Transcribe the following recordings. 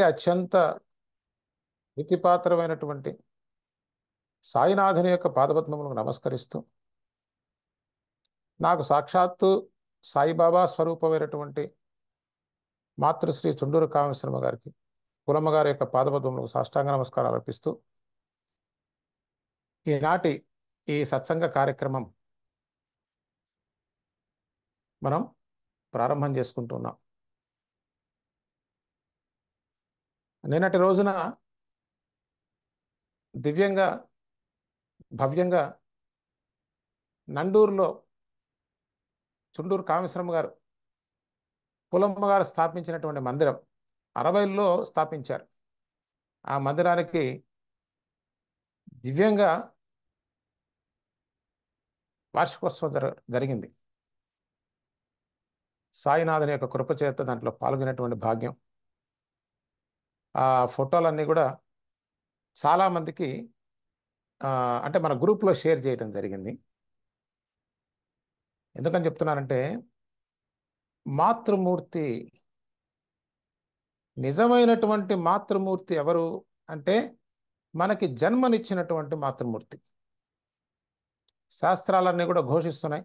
విజయానికి అత్యంత నీతిపాత్రమైనటువంటి సాయినాథుని యొక్క పాదపద్మములకు నమస్కరిస్తూ నాకు సాక్షాత్తు సాయిబాబా స్వరూపమైనటువంటి మాతృశ్రీ చుండూరు కామేశ్వరమ్మ గారికి కులమ్మ గారి యొక్క పాదపద్మములకు సాష్టాంగ నమస్కారం అర్పిస్తూ ఈనాటి ఈ సత్సంగ కార్యక్రమం మనం ప్రారంభం చేసుకుంటున్నాం నిన్నటి రోజున దివ్యంగా భవ్యంగా నండూరులో చుండూరు కామేశ్వరమ్మ గారు పులమ్మ గారు స్థాపించినటువంటి మందిరం అరవైలో స్థాపించారు ఆ మందిరానికి దివ్యంగా వార్షికోత్సవం జర జరిగింది సాయినాథుని యొక్క కృపచేత దాంట్లో పాల్గొనేటువంటి భాగ్యం ఆ ఫోటోలన్నీ కూడా చాలామందికి అంటే మన గ్రూప్లో షేర్ చేయడం జరిగింది ఎందుకని చెప్తున్నానంటే మాతృమూర్తి నిజమైనటువంటి మాతృమూర్తి ఎవరు అంటే మనకి జన్మనిచ్చినటువంటి మాతృమూర్తి శాస్త్రాలన్నీ కూడా ఘోషిస్తున్నాయి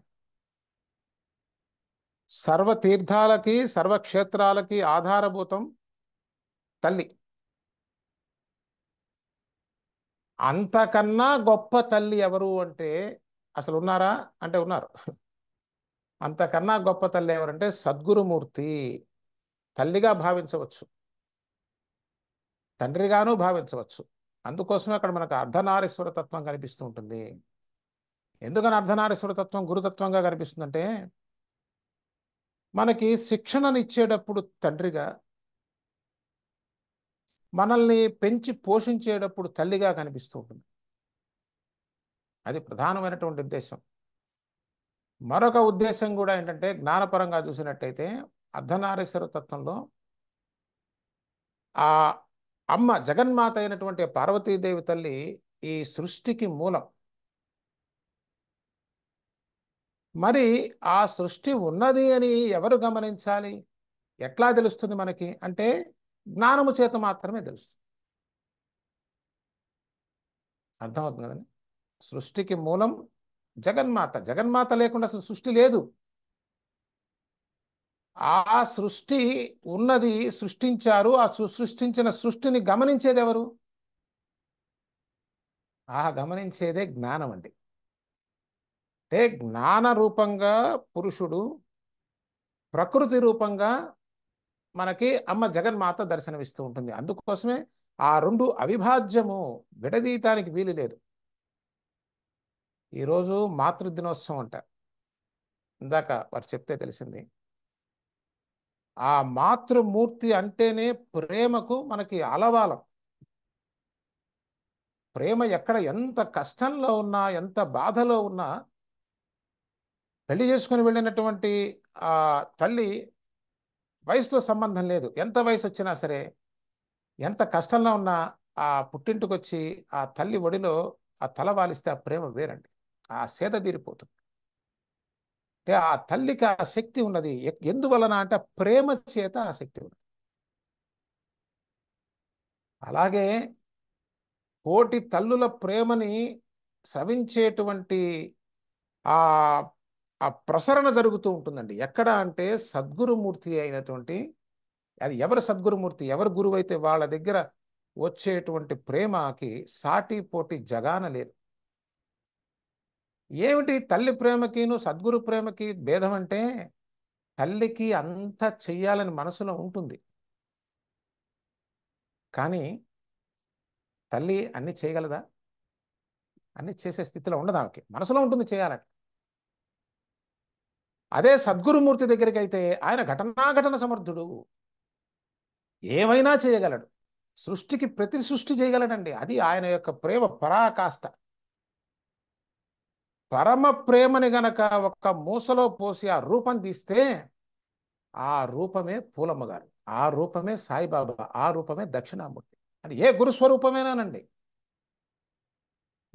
సర్వతీర్థాలకి సర్వక్షేత్రాలకి ఆధారభూతం తల్లి అంతకన్నా గొప్ప తల్లి ఎవరు అంటే అసలు ఉన్నారా అంటే ఉన్నారు అంతకన్నా గొప్ప తల్లి ఎవరంటే సద్గురుమూర్తి తల్లిగా భావించవచ్చు తండ్రిగాను భావించవచ్చు అందుకోసం అక్కడ మనకు అర్ధనారీశ్వర తత్వం కనిపిస్తూ ఉంటుంది ఎందుకని అర్ధనారీశ్వర తత్వం గురుతత్వంగా కనిపిస్తుందంటే మనకి శిక్షణనిచ్చేటప్పుడు తండ్రిగా మనల్ని పెంచి పోషించేటప్పుడు తల్లిగా కనిపిస్తూ ఉంటుంది అది ప్రధానమైనటువంటి ఉద్దేశం మరొక ఉద్దేశం కూడా ఏంటంటే జ్ఞానపరంగా చూసినట్టయితే అర్ధనారేశ్వర తత్వంలో ఆ అమ్మ జగన్మాత అయినటువంటి పార్వతీదేవి తల్లి ఈ సృష్టికి మూలం మరి ఆ సృష్టి ఉన్నది అని ఎవరు గమనించాలి ఎట్లా తెలుస్తుంది మనకి అంటే జ్ఞానము చేత మాత్రమే తెలుస్తుంది అర్థమవుతుంది కదండి సృష్టికి మూలం జగన్మాత జగన్మాత లేకుండా అసలు సృష్టి లేదు ఆ సృష్టి ఉన్నది సృష్టించారు ఆ సృష్టించిన సృష్టిని గమనించేది ఎవరు ఆ గమనించేదే జ్ఞానం అండి అంటే జ్ఞాన రూపంగా పురుషుడు ప్రకృతి రూపంగా మనకి అమ్మ జగన్మాత దర్శనమిస్తూ ఉంటుంది అందుకోసమే ఆ రెండు అవిభాజ్యము విడదీయటానికి వీలు లేదు ఈరోజు మాతృదినోత్సవం అంట ఇందాక వారు చెప్తే తెలిసింది ఆ మాతృమూర్తి అంటేనే ప్రేమకు మనకి అలవాలం ప్రేమ ఎక్కడ ఎంత కష్టంలో ఉన్నా ఎంత బాధలో ఉన్నా పెళ్లి చేసుకుని వెళ్ళినటువంటి తల్లి వయసుతో సంబంధం లేదు ఎంత వయసు వచ్చినా సరే ఎంత కష్టంలో ఉన్నా ఆ పుట్టింటికి వచ్చి ఆ తల్లి ఒడిలో ఆ తల వాలిస్తే ఆ ప్రేమ వేరండి ఆ సేద తీరిపోతుంది అంటే ఆ తల్లికి ఆ శక్తి ఉన్నది ఎందువలన అంటే ప్రేమ చేత ఆ శక్తి ఉన్నది అలాగే కోటి తల్లుల ప్రేమని స్రవించేటువంటి ఆ ఆ ప్రసరణ జరుగుతూ ఉంటుందండి ఎక్కడ అంటే సద్గురుమూర్తి అయినటువంటి అది ఎవరు సద్గురుమూర్తి ఎవరు గురువు అయితే వాళ్ళ దగ్గర వచ్చేటువంటి ప్రేమకి సాటి పోటీ జగాన లేదు ఏమిటి తల్లి ప్రేమకిను సద్గురు ప్రేమకి భేదం అంటే తల్లికి అంత చెయ్యాలని మనసులో ఉంటుంది కానీ తల్లి అన్ని చేయగలదా అన్ని చేసే స్థితిలో ఉండదు ఆమెకి మనసులో ఉంటుంది చేయాలని అదే సద్గురుమూర్తి దగ్గరికి అయితే ఆయన ఘటనాఘటన సమర్థుడు ఏమైనా చేయగలడు సృష్టికి ప్రతి సృష్టి చేయగలడండి అది ఆయన యొక్క ప్రేమ పరాకాష్ట పరమ ప్రేమని గనక ఒక మూసలో పోసి ఆ రూపం తీస్తే ఆ రూపమే పూలమ్మ గారు ఆ రూపమే సాయిబాబా ఆ రూపమే దక్షిణామూర్తి అని ఏ గురుస్వరూపమేనానండి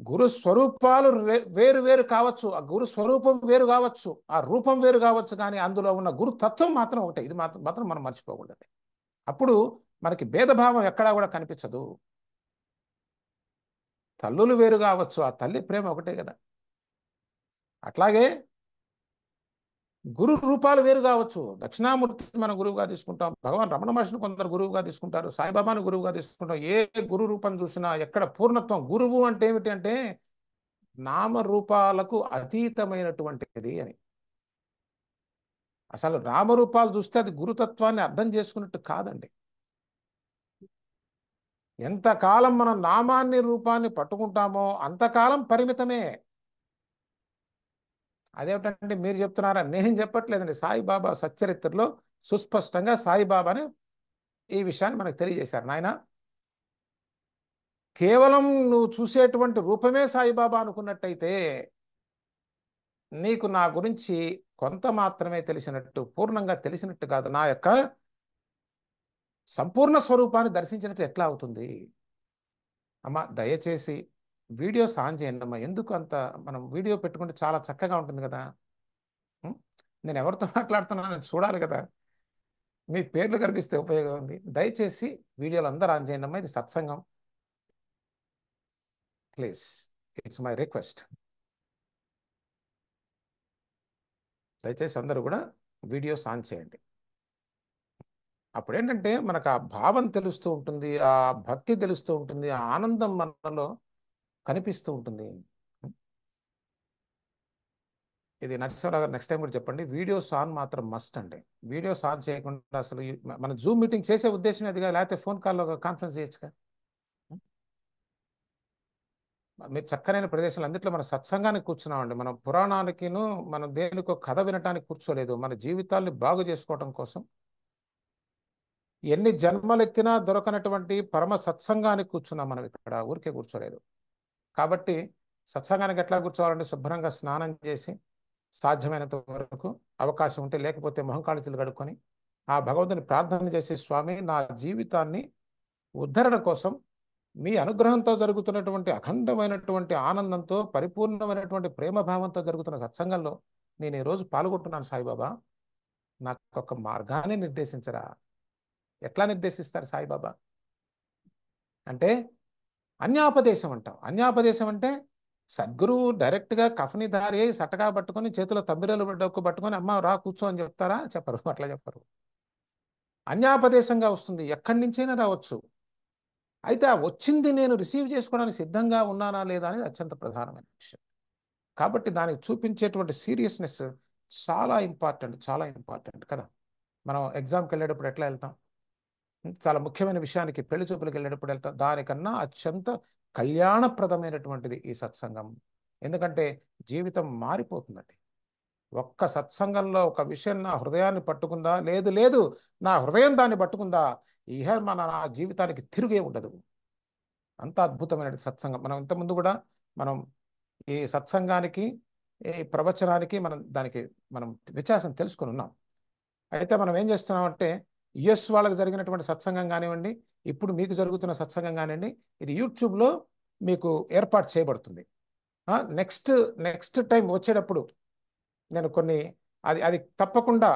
గురు స్వరూపాలు వేరు వేరు కావచ్చు ఆ గురు స్వరూపం వేరు కావచ్చు ఆ రూపం వేరు కావచ్చు కానీ అందులో ఉన్న గురు తత్వం మాత్రం ఒకటే ఇది మాత్రం మాత్రం మనం మర్చిపోకూడదు అప్పుడు మనకి భేదభావం ఎక్కడా కూడా కనిపించదు తల్లులు వేరు కావచ్చు ఆ తల్లి ప్రేమ ఒకటే కదా అట్లాగే గురు రూపాలు వేరు కావచ్చు దక్షిణామూర్తి మనం గురువుగా తీసుకుంటాం భగవాన్ రమణ మహర్షిని కొందరు గురువుగా తీసుకుంటారు సాయిబాబాను గురువుగా తీసుకుంటాం ఏ గురు రూపం చూసినా ఎక్కడ పూర్ణత్వం గురువు అంటే ఏమిటి నామ నామరూపాలకు అతీతమైనటువంటిది అని అసలు నామరూపాలు చూస్తే అది గురుతత్వాన్ని అర్థం చేసుకున్నట్టు కాదండి ఎంతకాలం మనం నామాన్ని రూపాన్ని పట్టుకుంటామో అంతకాలం పరిమితమే అదేమిటంటే మీరు చెప్తున్నారా నేను చెప్పట్లేదండి సాయిబాబా సచ్చరిత్రలో సుస్పష్టంగా సాయిబాబాని ఈ విషయాన్ని మనకు తెలియజేశారు నాయన కేవలం నువ్వు చూసేటువంటి రూపమే సాయిబాబా అనుకున్నట్టయితే నీకు నా గురించి కొంత మాత్రమే తెలిసినట్టు పూర్ణంగా తెలిసినట్టు కాదు నా యొక్క సంపూర్ణ స్వరూపాన్ని దర్శించినట్టు ఎట్లా అవుతుంది అమ్మ దయచేసి వీడియోస్ ఆన్ చేయండి అమ్మా ఎందుకు అంత మనం వీడియో పెట్టుకుంటే చాలా చక్కగా ఉంటుంది కదా నేను ఎవరితో మాట్లాడుతున్నా చూడాలి కదా మీ పేర్లు కనిపిస్తే ఉపయోగం ఉంది దయచేసి వీడియోలు అందరూ ఆన్ చేయండి అమ్మా ఇది సత్సంగం ప్లీజ్ ఇట్స్ మై రిక్వెస్ట్ దయచేసి అందరూ కూడా వీడియోస్ ఆన్ చేయండి అప్పుడేంటంటే మనకు ఆ భావం తెలుస్తూ ఉంటుంది ఆ భక్తి తెలుస్తూ ఉంటుంది ఆ ఆనందం మనలో కనిపిస్తూ ఉంటుంది ఇది నరసింహరావు గారు నెక్స్ట్ టైం కూడా చెప్పండి వీడియోస్ ఆన్ మాత్రం మస్ట్ అండి వీడియోస్ ఆన్ చేయకుండా అసలు మన జూమ్ మీటింగ్ చేసే ఉద్దేశం అది కాదు లేకపోతే ఫోన్ కాల్లో కాన్ఫరెన్స్ చేయొచ్చుగా మీరు చక్కనైన ప్రదేశాలు అన్నింటిలో మన సత్సంగానికి కూర్చున్నామండి మనం పురాణానికిను మనం దేనికో కథ వినటానికి కూర్చోలేదు మన జీవితాల్ని బాగు చేసుకోవటం కోసం ఎన్ని జన్మలెత్తినా దొరకనటువంటి పరమ సత్సంగానికి కూర్చున్నాం మనం ఇక్కడ ఊరికే కూర్చోలేదు కాబట్టి సత్సంగానికి ఎట్లా కూర్చోవాలంటే శుభ్రంగా స్నానం చేసి సాధ్యమైనంత వరకు అవకాశం ఉంటే లేకపోతే మొహం కాళితులు కడుక్కొని ఆ భగవంతుని ప్రార్థన చేసి స్వామి నా జీవితాన్ని ఉద్ధరణ కోసం మీ అనుగ్రహంతో జరుగుతున్నటువంటి అఖండమైనటువంటి ఆనందంతో పరిపూర్ణమైనటువంటి ప్రేమభావంతో జరుగుతున్న సత్సంగంలో నేను ఈరోజు పాల్గొంటున్నాను సాయిబాబా నాకు ఒక మార్గాన్ని నిర్దేశించరా ఎట్లా నిర్దేశిస్తారు సాయిబాబా అంటే అన్యాపదేశం అంటాం అన్యాపదేశం అంటే సద్గురువు డైరెక్ట్గా కఫని దారి సట్టగా పట్టుకొని చేతిలో తమ్మిరలు డొక్కు పట్టుకొని అమ్మ రా కూర్చో అని చెప్తారా చెప్పరు అట్లా చెప్పరు అన్యాపదేశంగా వస్తుంది ఎక్కడి నుంచైనా రావచ్చు అయితే వచ్చింది నేను రిసీవ్ చేసుకోవడానికి సిద్ధంగా ఉన్నానా లేదా అనేది అత్యంత ప్రధానమైన విషయం కాబట్టి దానికి చూపించేటువంటి సీరియస్నెస్ చాలా ఇంపార్టెంట్ చాలా ఇంపార్టెంట్ కదా మనం ఎగ్జామ్కి వెళ్ళేటప్పుడు ఎట్లా వెళ్తాం చాలా ముఖ్యమైన విషయానికి పెళ్లి చూపులకు వెళ్ళేటప్పుడు వెళ్తాం దానికన్నా అత్యంత కళ్యాణప్రదమైనటువంటిది ఈ సత్సంగం ఎందుకంటే జీవితం మారిపోతుందండి ఒక్క సత్సంగంలో ఒక విషయం నా హృదయాన్ని పట్టుకుందా లేదు లేదు నా హృదయం దాన్ని పట్టుకుందా ఇహ మన నా జీవితానికి తిరిగే ఉండదు అంత అద్భుతమైన సత్సంగం మనం ఇంతకుముందు కూడా మనం ఈ సత్సంగానికి ఈ ప్రవచనానికి మనం దానికి మనం వ్యత్యాసం తెలుసుకుని ఉన్నాం అయితే మనం ఏం చేస్తున్నామంటే యుఎస్ వాళ్ళకి జరిగినటువంటి సత్సంగం కానివ్వండి ఇప్పుడు మీకు జరుగుతున్న సత్సంగం కానివ్వండి ఇది యూట్యూబ్లో మీకు ఏర్పాటు చేయబడుతుంది నెక్స్ట్ నెక్స్ట్ టైం వచ్చేటప్పుడు నేను కొన్ని అది అది తప్పకుండా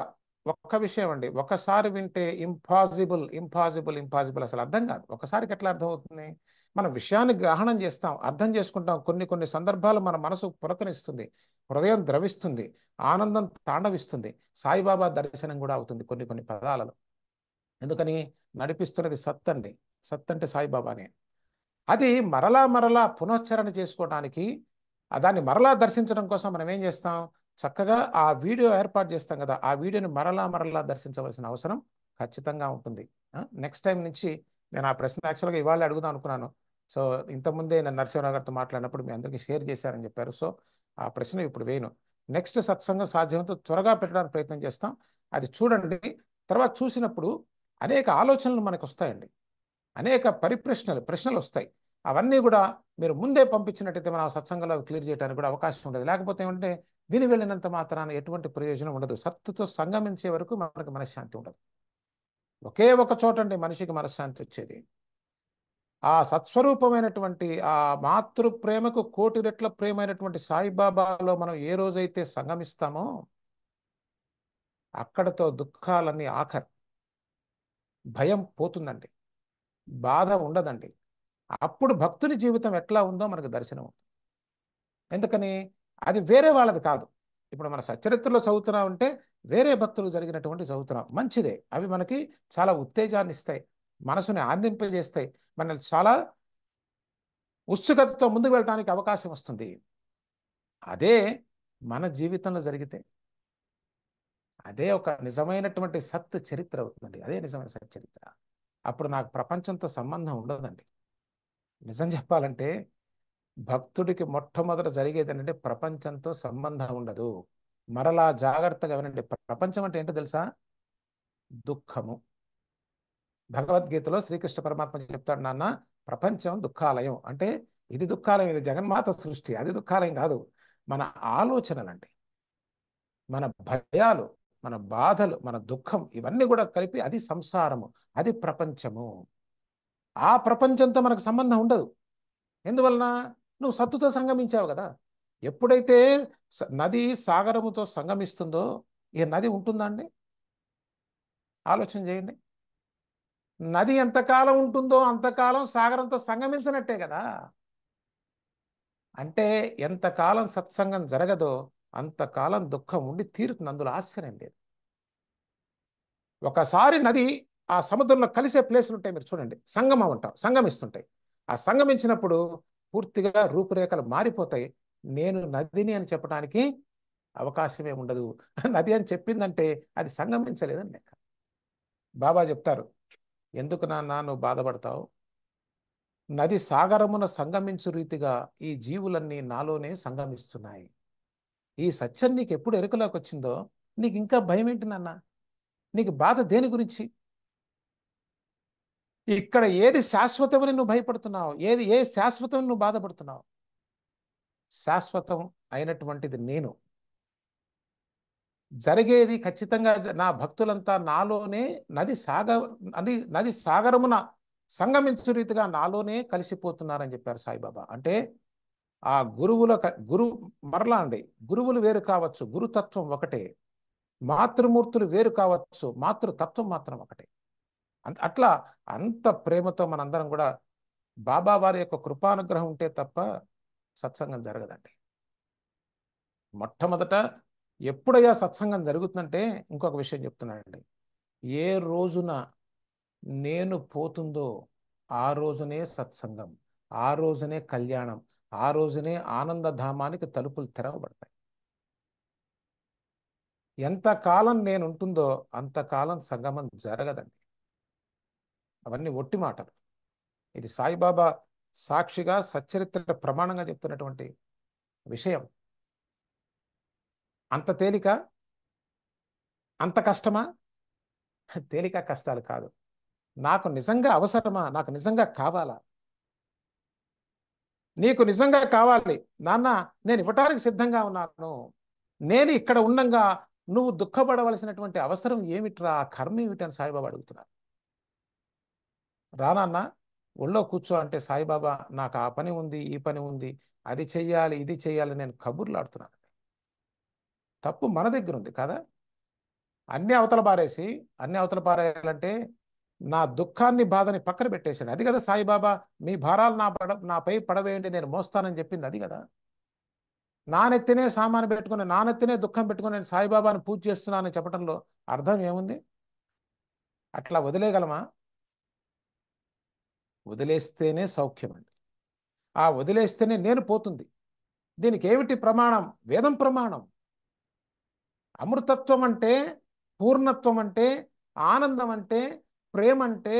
ఒక్క విషయం అండి ఒకసారి వింటే ఇంపాసిబుల్ ఇంపాసిబుల్ ఇంపాసిబుల్ అసలు అర్థం కాదు ఒకసారికి ఎట్లా అర్థం అవుతుంది మనం విషయాన్ని గ్రహణం చేస్తాం అర్థం చేసుకుంటాం కొన్ని కొన్ని సందర్భాలు మన మనసు పురకనిస్తుంది హృదయం ద్రవిస్తుంది ఆనందం తాండవిస్తుంది సాయిబాబా దర్శనం కూడా అవుతుంది కొన్ని కొన్ని పదాలలో ఎందుకని నడిపిస్తున్నది సత్ అండి సత్ అంటే సాయిబాబానే అది మరలా మరలా పునశ్చరణ చేసుకోవడానికి దాన్ని మరలా దర్శించడం కోసం మనం ఏం చేస్తాం చక్కగా ఆ వీడియో ఏర్పాటు చేస్తాం కదా ఆ వీడియోని మరలా మరలా దర్శించవలసిన అవసరం ఖచ్చితంగా ఉంటుంది నెక్స్ట్ టైం నుంచి నేను ఆ ప్రశ్న యాక్చువల్గా ఇవాళ అడుగుదాం అనుకున్నాను సో ఇంతకుముందే నేను నరసింహరావు గారితో మాట్లాడినప్పుడు మీ అందరికీ షేర్ చేశారని చెప్పారు సో ఆ ప్రశ్న ఇప్పుడు వేయను నెక్స్ట్ సత్సంగం సాధ్యమంతా త్వరగా పెట్టడానికి ప్రయత్నం చేస్తాం అది చూడండి తర్వాత చూసినప్పుడు అనేక ఆలోచనలు మనకు వస్తాయండి అనేక పరిప్రశ్నలు ప్రశ్నలు వస్తాయి అవన్నీ కూడా మీరు ముందే పంపించినట్టయితే మనం సత్సంగంలో క్లియర్ చేయడానికి కూడా అవకాశం ఉండదు లేకపోతే ఏమంటే విని వెళ్ళినంత మాత్రాన ఎటువంటి ప్రయోజనం ఉండదు సత్తుతో సంగమించే వరకు మనకు మనశ్శాంతి ఉండదు ఒకే ఒక చోట అండి మనిషికి మనశ్శాంతి వచ్చేది ఆ సత్స్వరూపమైనటువంటి ఆ మాతృ ప్రేమకు కోటి రెట్ల ప్రేమైనటువంటి సాయిబాబాలో మనం ఏ రోజైతే సంగమిస్తామో అక్కడతో దుఃఖాలన్నీ ఆఖరు భయం పోతుందండి బాధ ఉండదండి అప్పుడు భక్తుని జీవితం ఎట్లా ఉందో మనకు దర్శనం ఎందుకని అది వేరే వాళ్ళది కాదు ఇప్పుడు మన సచ్చరిత్రలో చదువుతున్నాం అంటే వేరే భక్తులు జరిగినటువంటి చదువుతున్నాం మంచిదే అవి మనకి చాలా ఉత్తేజాన్ని ఇస్తాయి మనసుని ఆందింపజేస్తాయి మనల్ని చాలా ఉత్సుకతతో ముందుకు వెళ్ళడానికి అవకాశం వస్తుంది అదే మన జీవితంలో జరిగితే అదే ఒక నిజమైనటువంటి సత్ చరిత్ర అవుతుందండి అదే నిజమైన సత్ చరిత్ర అప్పుడు నాకు ప్రపంచంతో సంబంధం ఉండదండి నిజం చెప్పాలంటే భక్తుడికి మొట్టమొదట జరిగేది ఏంటంటే ప్రపంచంతో సంబంధం ఉండదు మరలా జాగ్రత్తగా వినండి ప్రపంచం అంటే ఏంటో తెలుసా దుఃఖము భగవద్గీతలో శ్రీకృష్ణ పరమాత్మ చెప్తాడు నాన్న ప్రపంచం దుఃఖాలయం అంటే ఇది దుఃఖాలయం ఇది జగన్మాత సృష్టి అది దుఃఖాలయం కాదు మన ఆలోచనలండి మన భయాలు మన బాధలు మన దుఃఖం ఇవన్నీ కూడా కలిపి అది సంసారము అది ప్రపంచము ఆ ప్రపంచంతో మనకు సంబంధం ఉండదు ఎందువలన నువ్వు సత్తుతో సంగమించావు కదా ఎప్పుడైతే నది సాగరముతో సంగమిస్తుందో ఈ నది ఉంటుందా అండి ఆలోచన చేయండి నది ఎంతకాలం ఉంటుందో అంతకాలం సాగరంతో సంగమించినట్టే కదా అంటే ఎంతకాలం సత్సంగం జరగదో అంతకాలం దుఃఖం ఉండి తీరుతుంది అందులో ఆశ్చర్యం లేదు ఒకసారి నది ఆ సముద్రంలో కలిసే ప్లేసులు ఉంటాయి మీరు చూడండి సంగమం ఉంటాం సంగమిస్తుంటాయి ఆ సంగమించినప్పుడు పూర్తిగా రూపురేఖలు మారిపోతాయి నేను నదిని అని చెప్పడానికి అవకాశమే ఉండదు నది అని చెప్పిందంటే అది సంగమించలేదని లెక్క బాబా చెప్తారు ఎందుకు నాన్న నువ్వు బాధపడతావు నది సాగరమున సంగమించు రీతిగా ఈ జీవులన్నీ నాలోనే సంగమిస్తున్నాయి ఈ సత్యం నీకు ఎప్పుడు ఎరుకలోకి వచ్చిందో నీకు ఇంకా భయం ఏంటి నాన్న నీకు బాధ దేని గురించి ఇక్కడ ఏది శాశ్వతమని నువ్వు భయపడుతున్నావు ఏది ఏ శాశ్వతం నువ్వు బాధపడుతున్నావు శాశ్వతం అయినటువంటిది నేను జరిగేది ఖచ్చితంగా నా భక్తులంతా నాలోనే నది సాగ నది నది సాగరమున సంగమించు రీతిగా నాలోనే కలిసిపోతున్నారని చెప్పారు సాయిబాబా అంటే ఆ గురువుల గురు మరలా అండి గురువులు వేరు కావచ్చు గురుతత్వం ఒకటే మాతృమూర్తులు వేరు కావచ్చు మాతృతత్వం మాత్రం ఒకటే అట్లా అంత ప్రేమతో మనందరం కూడా బాబా వారి యొక్క కృపానుగ్రహం ఉంటే తప్ప సత్సంగం జరగదండి మొట్టమొదట ఎప్పుడయ్యా సత్సంగం జరుగుతుందంటే ఇంకొక విషయం చెప్తున్నానండి ఏ రోజున నేను పోతుందో ఆ రోజునే సత్సంగం ఆ రోజునే కళ్యాణం ఆ రోజునే ఆనందధామానికి తలుపులు తెరవబడతాయి ఎంతకాలం నేను ఉంటుందో అంతకాలం సంగమం జరగదండి అవన్నీ ఒట్టి మాటలు ఇది సాయిబాబా సాక్షిగా సచ్చరిత్ర ప్రమాణంగా చెప్తున్నటువంటి విషయం అంత తేలిక అంత కష్టమా తేలిక కష్టాలు కాదు నాకు నిజంగా అవసరమా నాకు నిజంగా కావాలా నీకు నిజంగా కావాలి నాన్న నేను ఇవ్వటానికి సిద్ధంగా ఉన్నాను నేను ఇక్కడ ఉండగా నువ్వు దుఃఖపడవలసినటువంటి అవసరం ఏమిట్రా కర్మ ఏమిటని సాయిబాబా అడుగుతున్నారు రానాన్న ఒళ్ళో కూర్చో అంటే సాయిబాబా నాకు ఆ పని ఉంది ఈ పని ఉంది అది చెయ్యాలి ఇది చేయాలి నేను కబుర్లు ఆడుతున్నాను తప్పు మన దగ్గర ఉంది కదా అన్ని అవతల పారేసి అన్ని అవతల పారేయాలంటే నా దుఃఖాన్ని బాధని పక్కన పెట్టేశాను అది కదా సాయిబాబా మీ భారాలు నా పడ నాపై పడవేయండి నేను మోస్తానని చెప్పింది అది కదా నానెత్తినే సామాను పెట్టుకుని నానెత్తినే దుఃఖం పెట్టుకుని నేను సాయిబాబాను పూజ చేస్తున్నానని చెప్పడంలో అర్థం ఏముంది అట్లా వదిలేయగలమా వదిలేస్తేనే సౌఖ్యం అండి ఆ వదిలేస్తేనే నేను పోతుంది దీనికి ఏమిటి ప్రమాణం వేదం ప్రమాణం అమృతత్వం అంటే పూర్ణత్వం అంటే ఆనందం అంటే ప్రేమ అంటే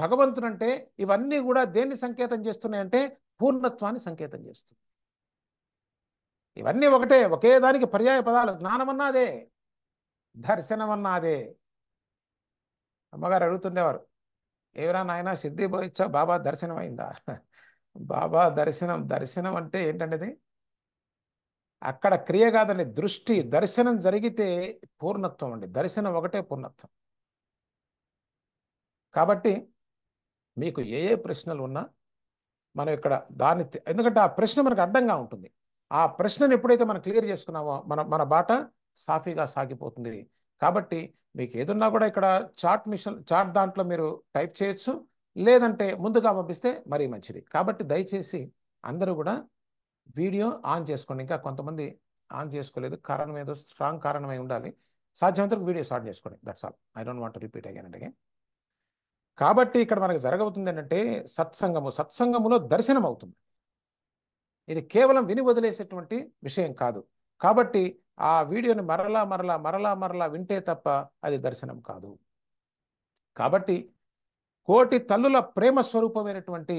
భగవంతుడు అంటే ఇవన్నీ కూడా దేన్ని సంకేతం చేస్తున్నాయంటే పూర్ణత్వాన్ని సంకేతం చేస్తుంది ఇవన్నీ ఒకటే ఒకే దానికి పర్యాయ పదాలు జ్ఞానం అన్నాదే దర్శనం అన్నాదే అమ్మగారు అడుగుతుండేవారు ఏమైనా నాయన సిద్ధి పోయిచ్చా బాబా దర్శనం అయిందా బాబా దర్శనం దర్శనం అంటే ఏంటంటే అక్కడ క్రియ కాదండి దృష్టి దర్శనం జరిగితే పూర్ణత్వం అండి దర్శనం ఒకటే పూర్ణత్వం కాబట్టి మీకు ఏ ఏ ప్రశ్నలు ఉన్నా మనం ఇక్కడ దాన్ని ఎందుకంటే ఆ ప్రశ్న మనకు అడ్డంగా ఉంటుంది ఆ ప్రశ్నను ఎప్పుడైతే మనం క్లియర్ చేసుకున్నామో మన మన బాట సాఫీగా సాగిపోతుంది కాబట్టి మీకు ఏదున్నా కూడా ఇక్కడ చాట్ మిషన్ చాట్ దాంట్లో మీరు టైప్ చేయొచ్చు లేదంటే ముందుగా పంపిస్తే మరీ మంచిది కాబట్టి దయచేసి అందరూ కూడా వీడియో ఆన్ చేసుకోండి ఇంకా కొంతమంది ఆన్ చేసుకోలేదు కారణం ఏదో స్ట్రాంగ్ కారణమై ఉండాలి సాధ్యమంతరకు వీడియో స్టార్ట్ చేసుకోండి that's all I don't want repeat again అంటే కాబట్టి ఇక్కడ మనకు జరగవుతుంది ఏంటంటే సత్సంగము సత్సంగములో దర్శనం అవుతుంది ఇది కేవలం విని వదిలేసేటువంటి విషయం కాదు కాబట్టి ఆ వీడియోని మరలా మరలా మరలా మరలా వింటే తప్ప అది దర్శనం కాదు కాబట్టి కోటి తల్లుల ప్రేమ స్వరూపమైనటువంటి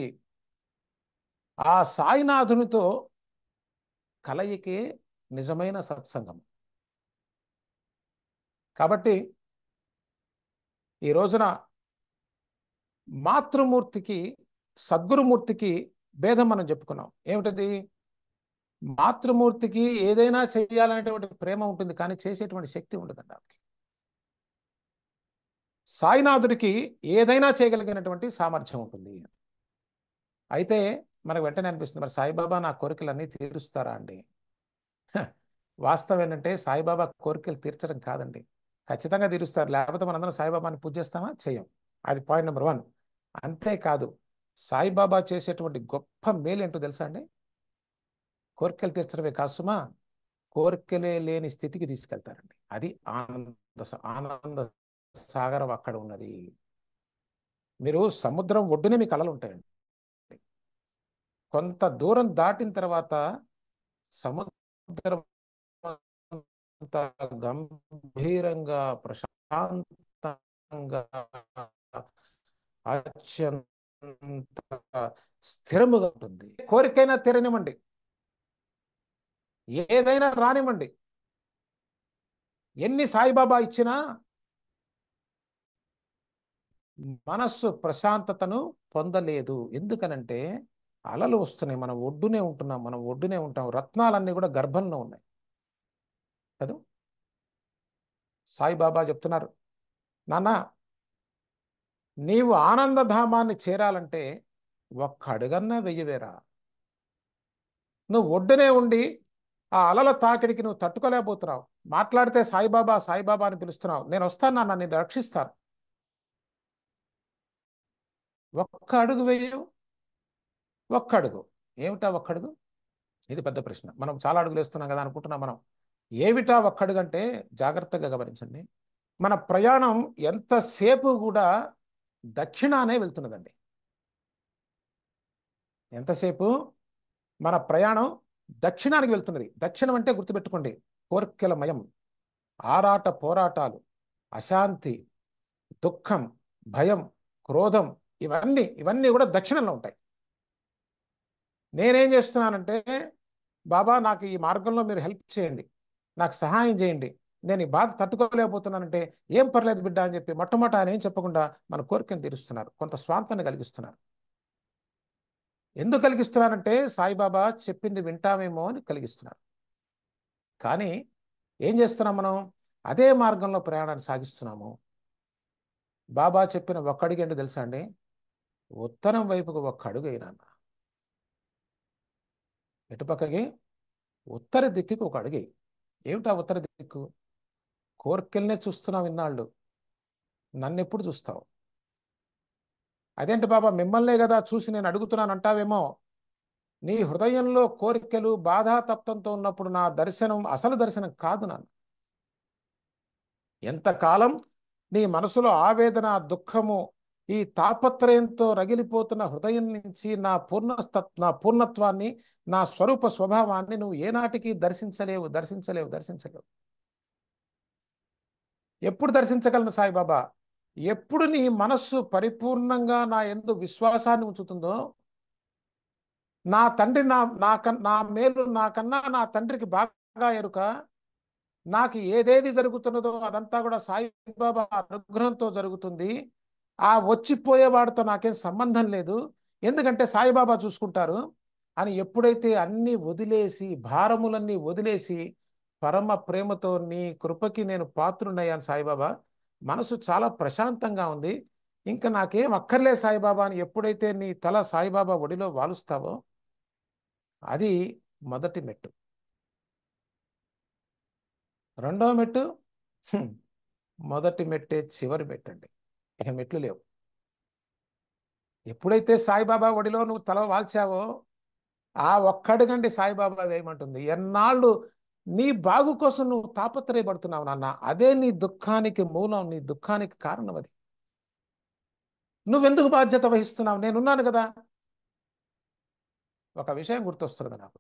ఆ సాయినాథునితో కలయికే నిజమైన సత్సంగం కాబట్టి ఈ రోజున మాతృమూర్తికి సద్గురుమూర్తికి భేదం మనం చెప్పుకున్నాం ఏమిటది మాతృమూర్తికి ఏదైనా చేయాలనేటువంటి ప్రేమ ఉంటుంది కానీ చేసేటువంటి శక్తి ఉండదండి ఆమెకి సాయినాథుడికి ఏదైనా చేయగలిగినటువంటి సామర్థ్యం ఉంటుంది అయితే మనకు వెంటనే అనిపిస్తుంది మరి సాయిబాబా నా కోరికలన్నీ తీరుస్తారా అండి వాస్తవం ఏంటంటే సాయిబాబా కోరికలు తీర్చడం కాదండి ఖచ్చితంగా తీరుస్తారు లేకపోతే మనందరం సాయిబాబాని పూజ చేస్తామా చేయం అది పాయింట్ నెంబర్ వన్ అంతేకాదు సాయిబాబా చేసేటువంటి గొప్ప మేలు ఏంటో తెలుసా అండి కోరికలు తీర్చడమే కాసుమా కోరికలే లేని స్థితికి తీసుకెళ్తారండి అది ఆనంద ఆనంద సాగరం అక్కడ ఉన్నది మీరు సముద్రం ఒడ్డునే మీ కళలు ఉంటాయండి కొంత దూరం దాటిన తర్వాత సముద్రం గంభీరంగా ప్రశాంతంగా అత్యంత స్థిరముగా ఉంటుంది కోరికైనా తెరనివ్వండి ఏదైనా రానివ్వండి ఎన్ని సాయిబాబా ఇచ్చినా మనస్సు ప్రశాంతతను పొందలేదు ఎందుకనంటే అలలు వస్తున్నాయి మనం ఒడ్డునే ఉంటున్నాం మనం ఒడ్డునే ఉంటాం రత్నాలన్నీ కూడా గర్భంలో ఉన్నాయి కదా సాయిబాబా చెప్తున్నారు నాన్న నీవు ఆనందధామాన్ని చేరాలంటే ఒక్క అడుగన్నా వెయ్యవేరా నువ్వు ఒడ్డునే ఉండి ఆ అలల తాకిడికి నువ్వు తట్టుకోలేకపోతున్నావు మాట్లాడితే సాయిబాబా సాయిబాబా అని పిలుస్తున్నావు నేను వస్తాను నాన్న నేను రక్షిస్తాను ఒక్క అడుగు వెయ్యు ఒక్క అడుగు ఏమిటా ఒక్క అడుగు ఇది పెద్ద ప్రశ్న మనం చాలా అడుగులు వేస్తున్నాం కదా అనుకుంటున్నాం మనం ఏమిటా ఒక్క అడుగు అంటే జాగ్రత్తగా గమనించండి మన ప్రయాణం ఎంతసేపు కూడా దక్షిణానే వెళ్తున్నదండి ఎంతసేపు మన ప్రయాణం దక్షిణానికి వెళ్తున్నది దక్షిణం అంటే గుర్తుపెట్టుకోండి కోర్కెలమయం ఆరాట పోరాటాలు అశాంతి దుఃఖం భయం క్రోధం ఇవన్నీ ఇవన్నీ కూడా దక్షిణంలో ఉంటాయి నేనేం చేస్తున్నానంటే బాబా నాకు ఈ మార్గంలో మీరు హెల్ప్ చేయండి నాకు సహాయం చేయండి నేను ఈ బాధ తట్టుకోలేకపోతున్నానంటే ఏం పర్లేదు బిడ్డ అని చెప్పి మొట్టమొదట ఆయన ఏం చెప్పకుండా మన కోరికను తీరుస్తున్నారు కొంత స్వాంతాన్ని కలిగిస్తున్నారు ఎందుకు కలిగిస్తున్నారంటే సాయిబాబా చెప్పింది వింటామేమో అని కలిగిస్తున్నారు కానీ ఏం చేస్తున్నాం మనం అదే మార్గంలో ప్రయాణాన్ని సాగిస్తున్నాము బాబా చెప్పిన ఒక్క అడుగు ఏంటో తెలుసా అండి ఉత్తరం వైపుకు ఒక్క అడుగు అయినా ఎటుపక్కకి ఉత్తర దిక్కుకి ఒక అడుగు ఏమిటా ఉత్తర దిక్కు కోర్కెల్నే చూస్తున్నావు ఇన్నాళ్ళు నన్ను ఎప్పుడు చూస్తావు అదేంటి బాబా మిమ్మల్నే కదా చూసి నేను అడుగుతున్నాను అంటావేమో నీ హృదయంలో కోరికలు బాధాతప్తంతో ఉన్నప్పుడు నా దర్శనం అసలు దర్శనం కాదు నాన్న ఎంతకాలం నీ మనసులో ఆవేదన దుఃఖము ఈ తాపత్రయంతో రగిలిపోతున్న హృదయం నుంచి నా పూర్ణ నా పూర్ణత్వాన్ని నా స్వరూప స్వభావాన్ని నువ్వు ఏనాటికి దర్శించలేవు దర్శించలేవు దర్శించలేవు ఎప్పుడు దర్శించగలను సాయిబాబా ఎప్పుడు నీ మనస్సు పరిపూర్ణంగా నా ఎందు విశ్వాసాన్ని ఉంచుతుందో నా తండ్రి నా నా నా మేలు నాకన్నా నా తండ్రికి బాగా ఎరుక నాకు ఏదేది జరుగుతున్నదో అదంతా కూడా సాయిబాబా అనుగ్రహంతో జరుగుతుంది ఆ వచ్చిపోయేవాడితో నాకేం సంబంధం లేదు ఎందుకంటే సాయిబాబా చూసుకుంటారు అని ఎప్పుడైతే అన్నీ వదిలేసి భారములన్నీ వదిలేసి పరమ ప్రేమతో నీ కృపకి నేను పాత్రున్నయ్యాను సాయిబాబా మనసు చాలా ప్రశాంతంగా ఉంది ఇంకా నాకేం అక్కర్లే సాయిబాబా అని ఎప్పుడైతే నీ తల సాయిబాబా ఒడిలో వాలుస్తావో అది మొదటి మెట్టు రెండవ మెట్టు మొదటి మెట్టే చివరి మెట్టు అండి ఇక మెట్లు లేవు ఎప్పుడైతే సాయిబాబా ఒడిలో నువ్వు తల వాల్చావో ఆ ఒక్కడుగండి సాయిబాబా వేయమంటుంది ఎన్నాళ్ళు నీ బాగు కోసం నువ్వు తాపత్రయపడుతున్నావు నాన్న అదే నీ దుఃఖానికి మూలం నీ దుఃఖానికి కారణం అది నువ్వెందుకు బాధ్యత వహిస్తున్నావు నేనున్నాను కదా ఒక విషయం గుర్తొస్తుంది నాకు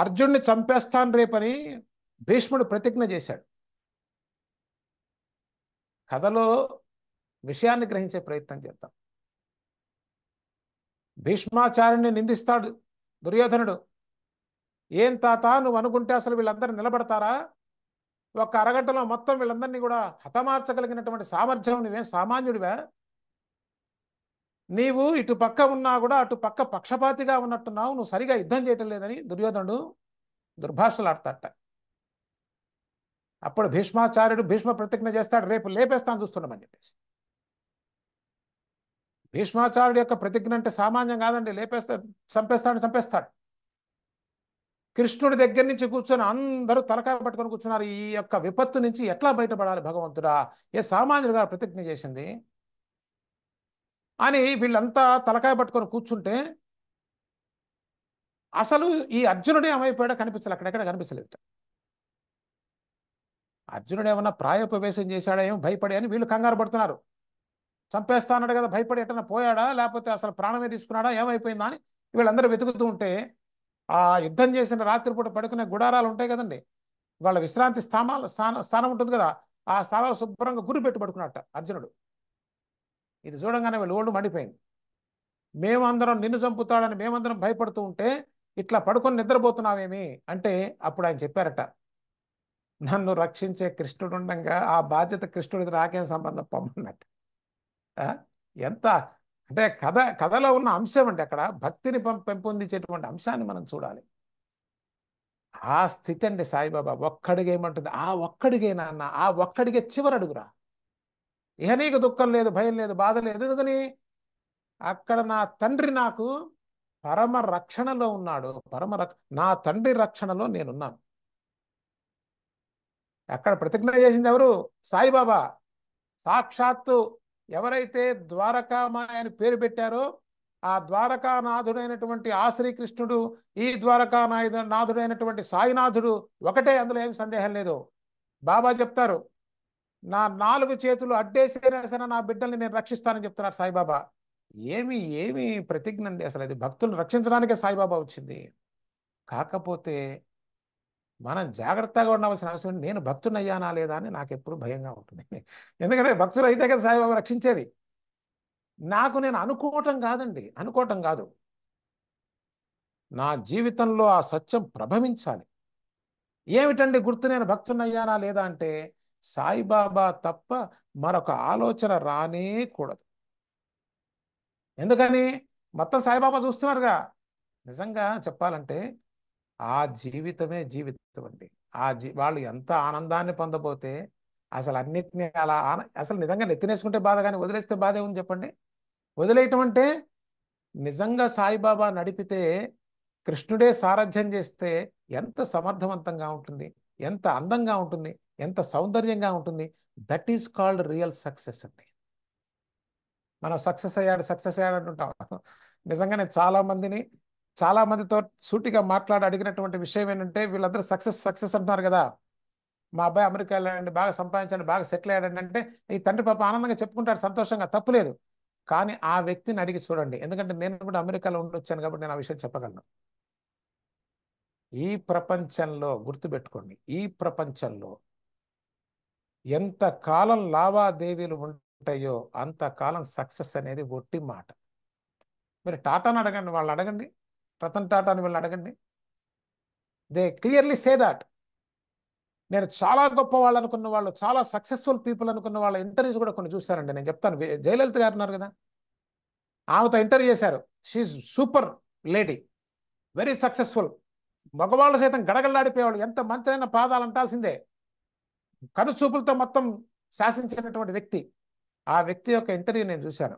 అర్జున్ని చంపేస్తాను రేపని భీష్ముడు ప్రతిజ్ఞ చేశాడు కథలో విషయాన్ని గ్రహించే ప్రయత్నం చేద్దాం భీష్మాచార్యుని నిందిస్తాడు దుర్యోధనుడు ఏం తాత నువ్వు అనుకుంటే అసలు వీళ్ళందరూ నిలబడతారా ఒక అరగంటలో మొత్తం వీళ్ళందరినీ కూడా హతమార్చగలిగినటువంటి సామర్థ్యం నువ్వేం సామాన్యుడివా నీవు ఇటు పక్క ఉన్నా కూడా అటు పక్క పక్షపాతిగా ఉన్నట్టున్నావు నువ్వు సరిగా యుద్ధం చేయటం లేదని దుర్యోధనుడు దుర్భాషలాడతాట అప్పుడు భీష్మాచార్యుడు భీష్మ ప్రతిజ్ఞ చేస్తాడు రేపు లేపేస్తాను చూస్తున్నామని చెప్పేసి భీష్మాచార్యుడు యొక్క ప్రతిజ్ఞ అంటే సామాన్యం కాదండి లేపేస్తా చంపేస్తాడు చంపేస్తాడు కృష్ణుడి దగ్గర నుంచి కూర్చొని అందరూ తలకాయ పట్టుకొని కూర్చున్నారు ఈ యొక్క విపత్తు నుంచి ఎట్లా బయటపడాలి భగవంతుడా ఏ సామాన్యుడిగా ప్రతిజ్ఞ చేసింది అని వీళ్ళంతా తలకాయ పట్టుకొని కూర్చుంటే అసలు ఈ అర్జునుడే ఏమైపోయాడో కనిపించలేదు అక్కడెక్కడ కనిపించలేదు అర్జునుడు ఏమన్నా ప్రాయోపవేశం చేశాడా ఏమో భయపడి అని వీళ్ళు కంగారు పడుతున్నారు అన్నాడు కదా భయపడి ఎట్టన పోయాడా లేకపోతే అసలు ప్రాణమే తీసుకున్నాడా ఏమైపోయిందా అని వీళ్ళందరూ వెతుకుతూ ఉంటే ఆ యుద్ధం చేసిన రాత్రిపూట పడుకునే గుడారాలు ఉంటాయి కదండి వాళ్ళ విశ్రాంతి స్థానాలు స్థానం స్థానం ఉంటుంది కదా ఆ స్థానాలు శుభ్రంగా గురి పెట్టి పడుకున్నట్ట అర్జునుడు ఇది చూడంగానే వీళ్ళు ఓళ్ళు మండిపోయింది మేమందరం నిన్ను చంపుతాడని మేమందరం భయపడుతూ ఉంటే ఇట్లా పడుకొని నిద్రపోతున్నావేమి అంటే అప్పుడు ఆయన చెప్పారట నన్ను రక్షించే కృష్ణుడు ఉండగా ఆ బాధ్యత కృష్ణుడికి నాకేం సంబంధం పొమ్మన్నట్టు ఎంత అంటే కథ కథలో ఉన్న అంశం అంటే అక్కడ భక్తిని పెంపొందించేటువంటి అంశాన్ని మనం చూడాలి ఆ స్థితి అండి సాయిబాబా ఒక్కడిగేమంటుంది ఆ ఒక్కడిగే నాన్న ఆ ఒక్కడిగే చివరడుగురా ఇహ నీకు దుఃఖం లేదు భయం లేదు బాధ లేదు ఎందుకని అక్కడ నా తండ్రి నాకు పరమ రక్షణలో ఉన్నాడు పరమ నా తండ్రి రక్షణలో నేనున్నాను అక్కడ ప్రతిజ్ఞ చేసింది ఎవరు సాయిబాబా సాక్షాత్తు ఎవరైతే ద్వారకామాయ అని పేరు పెట్టారో ఆ ద్వారకానాథుడైనటువంటి ఆ శ్రీకృష్ణుడు ఈ ద్వారకానాయ నాథుడైనటువంటి సాయినాథుడు ఒకటే అందులో ఏమి సందేహం లేదు బాబా చెప్తారు నా నాలుగు చేతులు అడ్డేసేనా నా బిడ్డల్ని నేను రక్షిస్తానని చెప్తున్నారు సాయిబాబా ఏమి ఏమి ప్రతిజ్ఞ అండి అసలు అది భక్తులను రక్షించడానికే సాయిబాబా వచ్చింది కాకపోతే మనం జాగ్రత్తగా ఉండవలసిన అవసరం నేను భక్తుని అయ్యానా లేదా అని నాకు ఎప్పుడు భయంగా ఉంటుంది ఎందుకంటే భక్తులు అయితే కదా సాయిబాబా రక్షించేది నాకు నేను అనుకోవటం కాదండి అనుకోవటం కాదు నా జీవితంలో ఆ సత్యం ప్రభవించాలి ఏమిటండి గుర్తు నేను అయ్యానా లేదా అంటే సాయిబాబా తప్ప మరొక ఆలోచన రానే కూడదు ఎందుకని మొత్తం సాయిబాబా చూస్తున్నారుగా నిజంగా చెప్పాలంటే ఆ జీవితమే జీవితం అండి ఆ జీ వాళ్ళు ఎంత ఆనందాన్ని పొందబోతే అసలు అన్నిటినీ అలా ఆన అసలు నిజంగా నెత్తినేసుకుంటే బాధ కానీ వదిలేస్తే బాధే ఉంది చెప్పండి వదిలేయటం అంటే నిజంగా సాయిబాబా నడిపితే కృష్ణుడే సారథ్యం చేస్తే ఎంత సమర్థవంతంగా ఉంటుంది ఎంత అందంగా ఉంటుంది ఎంత సౌందర్యంగా ఉంటుంది that is called real success అండి మనం సక్సెస్ అయ్యాడు సక్సెస్ అయ్యాడు అంటుంటాం నిజంగానే చాలా మందిని చాలా మందితో సూటిగా మాట్లాడి అడిగినటువంటి విషయం ఏంటంటే వీళ్ళందరూ సక్సెస్ సక్సెస్ అంటున్నారు కదా మా అబ్బాయి అమెరికా వెళ్ళాడండి బాగా సంపాదించండి బాగా సెటిల్ అయ్యాడండి అంటే ఈ తండ్రి పాప ఆనందంగా చెప్పుకుంటాడు సంతోషంగా తప్పులేదు కానీ ఆ వ్యక్తిని అడిగి చూడండి ఎందుకంటే నేను కూడా అమెరికాలో ఉండొచ్చాను కాబట్టి నేను ఆ విషయం చెప్పగలను ఈ ప్రపంచంలో గుర్తుపెట్టుకోండి ఈ ప్రపంచంలో ఎంత కాలం లావాదేవీలు ఉంటాయో అంతకాలం సక్సెస్ అనేది ఒట్టి మాట మీరు టాటాను అడగండి వాళ్ళు అడగండి రతన్ టాటా అని వీళ్ళని అడగండి దే క్లియర్లీ సే దాట్ నేను చాలా గొప్ప వాళ్ళు అనుకున్న వాళ్ళు చాలా సక్సెస్ఫుల్ పీపుల్ అనుకున్న వాళ్ళ ఇంటర్వ్యూస్ కూడా కొన్ని చూస్తారండి నేను చెప్తాను జయలలిత గారు ఉన్నారు కదా ఆమెతో ఇంటర్వ్యూ చేశారు she super lady very successful మగవాళ్ళు సైతం గడగడలాడిపోయేవాళ్ళు ఎంత మంత్రైన పాదాలు అంటాల్సిందే కనుచూపులతో మొత్తం శాసించినటువంటి వ్యక్తి ఆ వ్యక్తి యొక్క ఇంటర్వ్యూ నేను చూశాను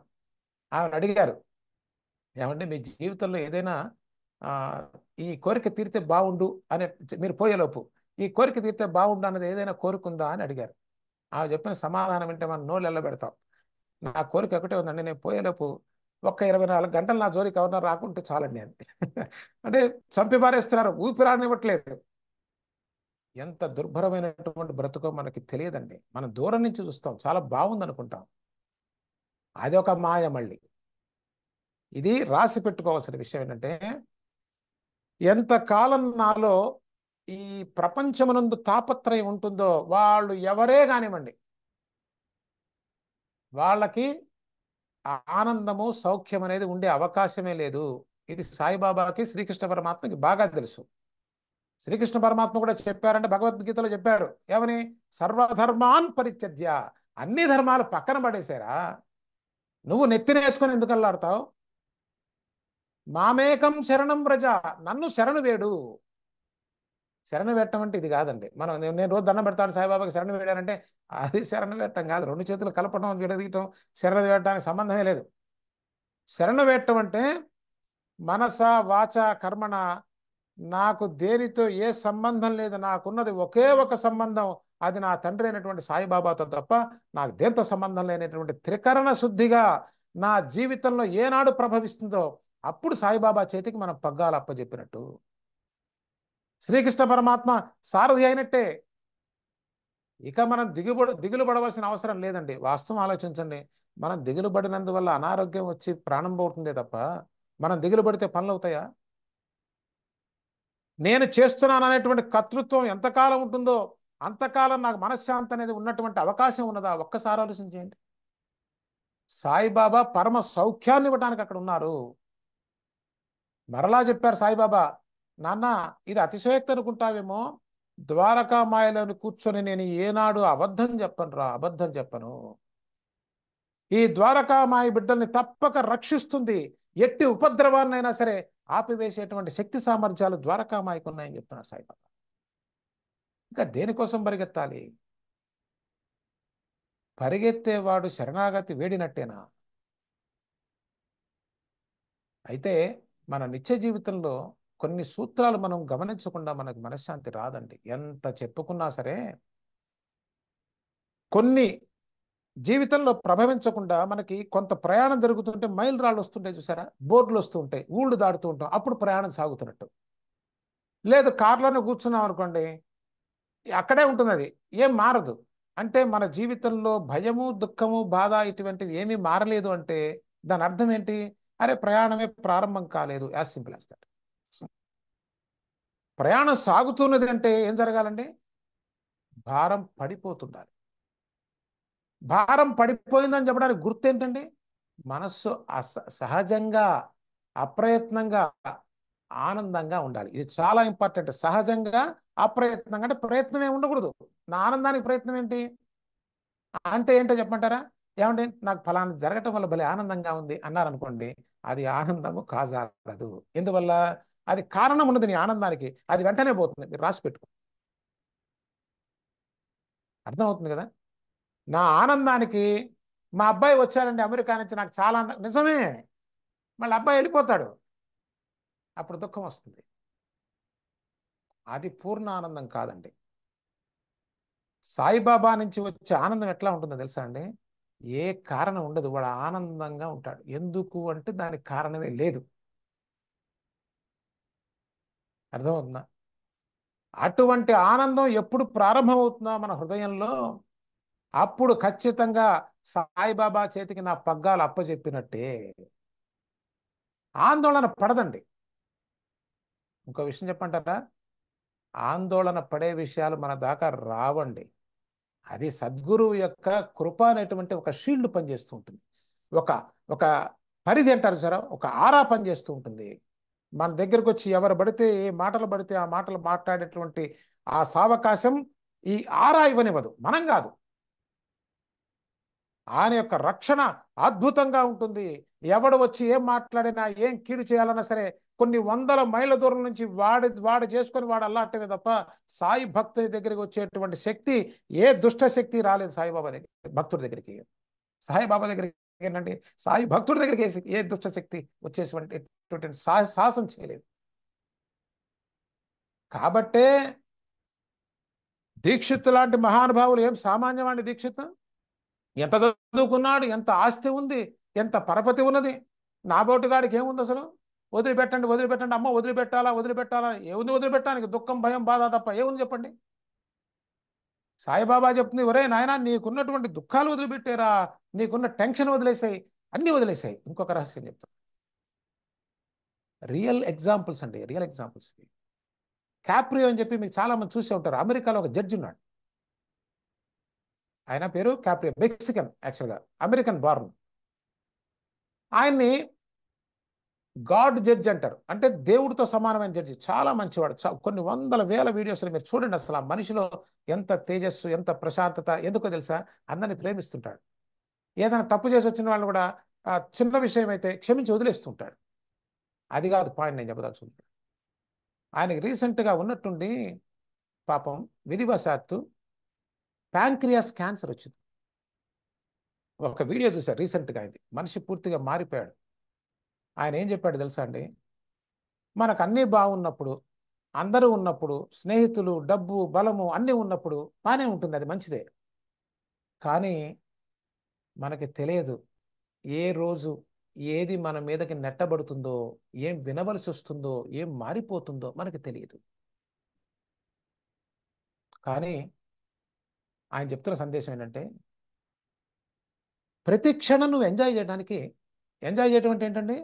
ఆమెను అడిగారు ఏమంటే మీ జీవితంలో ఏదైనా ఈ కోరిక తీరితే బాగుండు అనే మీరు పోయేలోపు ఈ కోరిక తీరితే బాగుండు అన్నది ఏదైనా కోరుకుందా అని అడిగారు ఆమె చెప్పిన సమాధానం అంటే మనం నోళ్ళు పెడతాం నా కోరిక ఒకటే ఉందండి నేను పోయేలోపు ఒక్క ఇరవై నాలుగు గంటలు నా జోలికి ఎవరన్నా రాకుంటే చాలండి అని అంటే చంపి పారేస్తున్నారు ఊపిరానివ్వట్లేదు ఎంత దుర్భరమైనటువంటి బ్రతుకో మనకి తెలియదండి మనం దూరం నుంచి చూస్తాం చాలా బాగుంది అనుకుంటాం అది ఒక మాయ మళ్ళీ ఇది రాసి పెట్టుకోవాల్సిన విషయం ఏంటంటే ఎంతకాలం నాలో ఈ ప్రపంచమునందు తాపత్రయం ఉంటుందో వాళ్ళు ఎవరే కానివ్వండి వాళ్ళకి ఆనందము సౌఖ్యం అనేది ఉండే అవకాశమే లేదు ఇది సాయిబాబాకి శ్రీకృష్ణ పరమాత్మకి బాగా తెలుసు శ్రీకృష్ణ పరమాత్మ కూడా చెప్పారంటే భగవద్గీతలో చెప్పారు ఏమని సర్వధర్మాన్ పరిత్యజ్య అన్ని ధర్మాలు పక్కన పడేశారా నువ్వు నెత్తినేసుకొని ఎందుకు అల్లాడతావు మామేకం శరణం ప్రజ నన్ను శరణు వేడు శరణ పెట్టడం అంటే ఇది కాదండి మనం నేను రోజు దండం పెడతాను సాయిబాబాకి శరణ వేయడానంటే అది శరణ పెట్టడం కాదు రెండు చేతులు కలపడం విడదీయటం శరణు వేయడానికి సంబంధమే లేదు శరణు వేయటం అంటే మనస వాచ కర్మణ నాకు దేనితో ఏ సంబంధం లేదు నాకున్నది ఒకే ఒక సంబంధం అది నా తండ్రి అయినటువంటి సాయిబాబాతో తప్ప నాకు దేంతో సంబంధం లేనటువంటి త్రికరణ శుద్ధిగా నా జీవితంలో ఏనాడు ప్రభవిస్తుందో అప్పుడు సాయిబాబా చేతికి మనం పగ్గాలు అప్పచెప్పినట్టు శ్రీకృష్ణ పరమాత్మ సారథి అయినట్టే ఇక మనం దిగుబడి దిగులు పడవలసిన అవసరం లేదండి వాస్తవం ఆలోచించండి మనం దిగులు పడినందువల్ల అనారోగ్యం వచ్చి ప్రాణం పోతుందే తప్ప మనం దిగులు పడితే పనులు అవుతాయా నేను చేస్తున్నాను అనేటువంటి కర్తృత్వం ఎంతకాలం ఉంటుందో అంతకాలం నాకు మనశ్శాంతి అనేది ఉన్నటువంటి అవకాశం ఉన్నదా ఒక్కసారి ఆలోచించేయండి సాయిబాబా పరమ సౌఖ్యాన్ని ఇవ్వడానికి అక్కడ ఉన్నారు మరలా చెప్పారు సాయిబాబా నాన్న ఇది అతిశయక్తి అనుకుంటావేమో ద్వారకామాయలను కూర్చొని నేను ఏనాడు అబద్ధం చెప్పను రా అబద్ధం చెప్పను ఈ ద్వారకామాయ బిడ్డల్ని తప్పక రక్షిస్తుంది ఎట్టి ఉపద్రవాన్నైనా సరే ఆపివేసేటువంటి శక్తి సామర్థ్యాలు మాయకు ఉన్నాయని చెప్తున్నారు సాయిబాబా ఇంకా దేనికోసం పరిగెత్తాలి పరిగెత్తేవాడు శరణాగతి వేడినట్టేనా అయితే మన నిత్య జీవితంలో కొన్ని సూత్రాలు మనం గమనించకుండా మనకు మనశ్శాంతి రాదండి ఎంత చెప్పుకున్నా సరే కొన్ని జీవితంలో ప్రభవించకుండా మనకి కొంత ప్రయాణం జరుగుతుంటే మైల్ రాళ్ళు వస్తుంటాయి చూసారా బోర్డులు వస్తుంటాయి ఊళ్ళు దాడుతూ ఉంటాం అప్పుడు ప్రయాణం సాగుతున్నట్టు లేదు కార్లోనే కూర్చున్నాం అనుకోండి అక్కడే ఉంటుంది అది ఏం మారదు అంటే మన జీవితంలో భయము దుఃఖము బాధ ఇటువంటివి ఏమీ మారలేదు అంటే దాని అర్థం ఏంటి అరే ప్రయాణమే ప్రారంభం కాలేదు యాజ్ సింపుల్ యాజ్ దట్ ప్రయాణం సాగుతున్నది అంటే ఏం జరగాలండి భారం పడిపోతుండాలి భారం పడిపోయిందని చెప్పడానికి గుర్తు ఏంటండి మనస్సు సహజంగా అప్రయత్నంగా ఆనందంగా ఉండాలి ఇది చాలా ఇంపార్టెంట్ సహజంగా అప్రయత్నంగా అంటే ప్రయత్నమే ఉండకూడదు నా ఆనందానికి ప్రయత్నం ఏంటి అంటే ఏంటో చెప్పమంటారా ఏమంటే నాకు ఫలానా జరగటం వల్ల భలే ఆనందంగా ఉంది అన్నారనుకోండి అది ఆనందము కాజాలదు ఎందువల్ల అది కారణం ఉన్నది నీ ఆనందానికి అది వెంటనే పోతుంది మీరు రాసి పెట్టుకో అర్థమవుతుంది కదా నా ఆనందానికి మా అబ్బాయి వచ్చాడండి అమెరికా నుంచి నాకు చాలా నిజమే మళ్ళీ అబ్బాయి వెళ్ళిపోతాడు అప్పుడు దుఃఖం వస్తుంది అది పూర్ణ ఆనందం కాదండి సాయిబాబా నుంచి వచ్చే ఆనందం ఎట్లా ఉంటుందో తెలుసా అండి ఏ కారణం ఉండదు వాడు ఆనందంగా ఉంటాడు ఎందుకు అంటే దానికి కారణమే లేదు అర్థమవుతుందా అటువంటి ఆనందం ఎప్పుడు ప్రారంభమవుతుందా మన హృదయంలో అప్పుడు ఖచ్చితంగా సాయిబాబా చేతికి నా పగ్గాలు అప్పచెప్పినట్టే ఆందోళన పడదండి ఇంకో విషయం చెప్పంటారా ఆందోళన పడే విషయాలు మన దాకా రావండి అది సద్గురువు యొక్క కృప అనేటువంటి ఒక షీల్డ్ పనిచేస్తూ ఉంటుంది ఒక ఒక పరిధి అంటారు సార్ ఒక ఆరా పనిచేస్తూ ఉంటుంది మన దగ్గరకు వచ్చి ఎవరు పడితే ఏ మాటలు పడితే ఆ మాటలు మాట్లాడేటువంటి ఆ సావకాశం ఈ ఆరా ఇవ్వనివ్వదు మనం కాదు ఆయన యొక్క రక్షణ అద్భుతంగా ఉంటుంది ఎవడు వచ్చి ఏం మాట్లాడినా ఏం కీడు చేయాలన్నా సరే కొన్ని వందల మైళ్ళ దూరం నుంచి వాడి వాడు చేసుకొని వాడు అల్లాటమే తప్ప సాయి భక్తుడి దగ్గరికి వచ్చేటువంటి శక్తి ఏ దుష్ట శక్తి రాలేదు సాయిబాబా దగ్గర భక్తుడి దగ్గరికి సాయిబాబా దగ్గరికి ఏంటండి సాయి భక్తుడి దగ్గరికి ఏ దుష్ట శక్తి వచ్చేటువంటి సాహసం చేయలేదు కాబట్టే దీక్షిత్ లాంటి మహానుభావులు ఏం సామాన్యమండి దీక్షిత్ ఎంత చదువుకున్నాడు ఎంత ఆస్తి ఉంది ఎంత పరపతి ఉన్నది నాబోటుగాడికి ఏముంది అసలు వదిలిపెట్టండి వదిలిపెట్టండి అమ్మ వదిలిపెట్టాలా వదిలిపెట్టాలా ఏముంది వదిలిపెట్టడానికి దుఃఖం భయం బాధ తప్ప ఏముంది చెప్పండి సాయిబాబా చెప్తుంది ఒరే నాయన నీకున్నటువంటి దుఃఖాలు వదిలిపెట్టేరా నీకున్న టెన్షన్ వదిలేసాయి అన్నీ వదిలేసాయి ఇంకొక రహస్యం చెప్తాను రియల్ ఎగ్జాంపుల్స్ అండి రియల్ ఎగ్జాంపుల్స్ క్యాప్రియో అని చెప్పి మీకు చాలామంది చూసే ఉంటారు అమెరికాలో ఒక జడ్జి ఉన్నాడు ఆయన పేరు క్యాప్రియో మెక్సికన్ యాక్చువల్గా అమెరికన్ బార్న్ ఆయన్ని గాడ్ జడ్జ్ అంటారు అంటే దేవుడితో సమానమైన జడ్జి చాలా మంచివాడు కొన్ని వందల వేల వీడియోస్లో మీరు చూడండి అసలు ఆ మనిషిలో ఎంత తేజస్సు ఎంత ప్రశాంతత ఎందుకో తెలుసా అందరిని ప్రేమిస్తుంటాడు ఏదైనా తప్పు చేసి వచ్చిన వాళ్ళు కూడా చిన్న విషయం అయితే క్షమించి వదిలేస్తుంటాడు అది కాదు పాయింట్ నేను చెప్పదలుచుకుంటాను ఆయనకి రీసెంట్గా ఉన్నట్టుండి పాపం విధివశాత్తు ప్యాంక్రియాస్ క్యాన్సర్ వచ్చింది ఒక వీడియో చూసారు రీసెంట్గా అయింది మనిషి పూర్తిగా మారిపోయాడు ఆయన ఏం చెప్పాడు తెలుసా అండి మనకు అన్నీ బాగున్నప్పుడు అందరూ ఉన్నప్పుడు స్నేహితులు డబ్బు బలము అన్నీ ఉన్నప్పుడు బాగానే ఉంటుంది అది మంచిదే కానీ మనకి తెలియదు ఏ రోజు ఏది మన మీదకి నెట్టబడుతుందో ఏం వినవలసి వస్తుందో ఏం మారిపోతుందో మనకి తెలియదు కానీ ఆయన చెప్తున్న సందేశం ఏంటంటే ప్రతి క్షణం నువ్వు ఎంజాయ్ చేయడానికి ఎంజాయ్ చేయటం అంటే ఏంటండి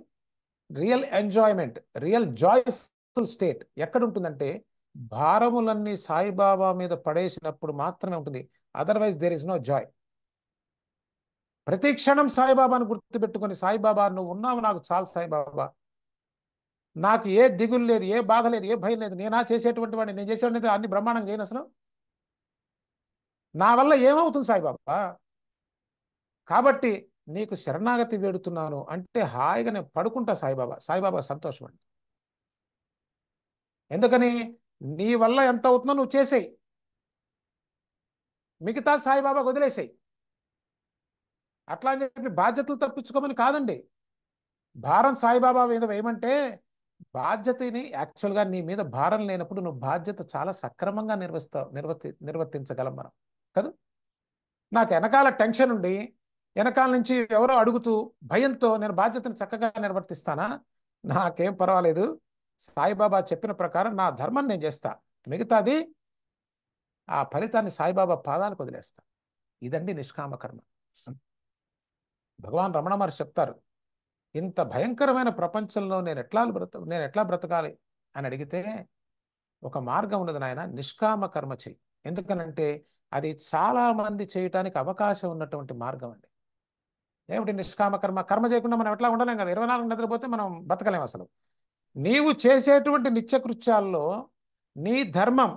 real enjoyment real joyful state ఎక్కడ ఉంటుందంటే భారములన్నీ సాయిబాబా మీద పడేసినప్పుడు మాత్రమే ఉంటుంది otherwise there is no joy ప్రతి క్షణం సాయిబాబాను గుర్తుపెట్టుకుని సాయిబాబా నువ్వు ఉన్నావు నాకు చాలు సాయిబాబా నాకు ఏ దిగులు లేదు ఏ బాధ లేదు ఏ భయం లేదు నేనా చేసేటువంటి వాడిని నేను చేసేవాడిని అన్ని బ్రహ్మాండంగా చేయను అసలు నా వల్ల ఏమవుతుంది సాయిబాబా కాబట్టి నీకు శరణాగతి వేడుతున్నాను అంటే హాయిగా నేను పడుకుంటా సాయిబాబా సాయిబాబా సంతోషం అండి ఎందుకని నీ వల్ల ఎంత అవుతుందో నువ్వు చేసేయి మిగతా సాయిబాబా వదిలేసేయి అట్లా అని చెప్పి బాధ్యతలు తప్పించుకోమని కాదండి భారం సాయిబాబా మీద వేయమంటే బాధ్యతని యాక్చువల్గా నీ మీద భారం లేనప్పుడు నువ్వు బాధ్యత చాలా సక్రమంగా నిర్వహిస్తావు నిర్వర్తి నిర్వర్తించగలం మనం కదా నాకు వెనకాల టెన్షన్ ఉండి వెనకాల నుంచి ఎవరో అడుగుతూ భయంతో నేను బాధ్యతను చక్కగా నిర్వర్తిస్తానా నాకేం పర్వాలేదు సాయిబాబా చెప్పిన ప్రకారం నా ధర్మం నేను చేస్తా మిగతాది ఆ ఫలితాన్ని సాయిబాబా పాదాలకు వదిలేస్తా ఇదండి నిష్కామ కర్మ భగవాన్ రమణ మహర్షి చెప్తారు ఇంత భయంకరమైన ప్రపంచంలో నేను ఎట్లా బ్రత నేను ఎట్లా బ్రతకాలి అని అడిగితే ఒక మార్గం ఉన్నది నాయన నిష్కామ కర్మ చెయ్యి ఎందుకనంటే అది చాలా మంది చేయటానికి అవకాశం ఉన్నటువంటి మార్గం అండి ఏమిటి నిష్కామ కర్మ కర్మ చేయకుండా మనం ఎట్లా ఉండలేం కదా ఇరవై నాలుగు నిద్రపోతే మనం బతకలేం అసలు నీవు చేసేటువంటి నిత్యకృత్యాల్లో నీ ధర్మం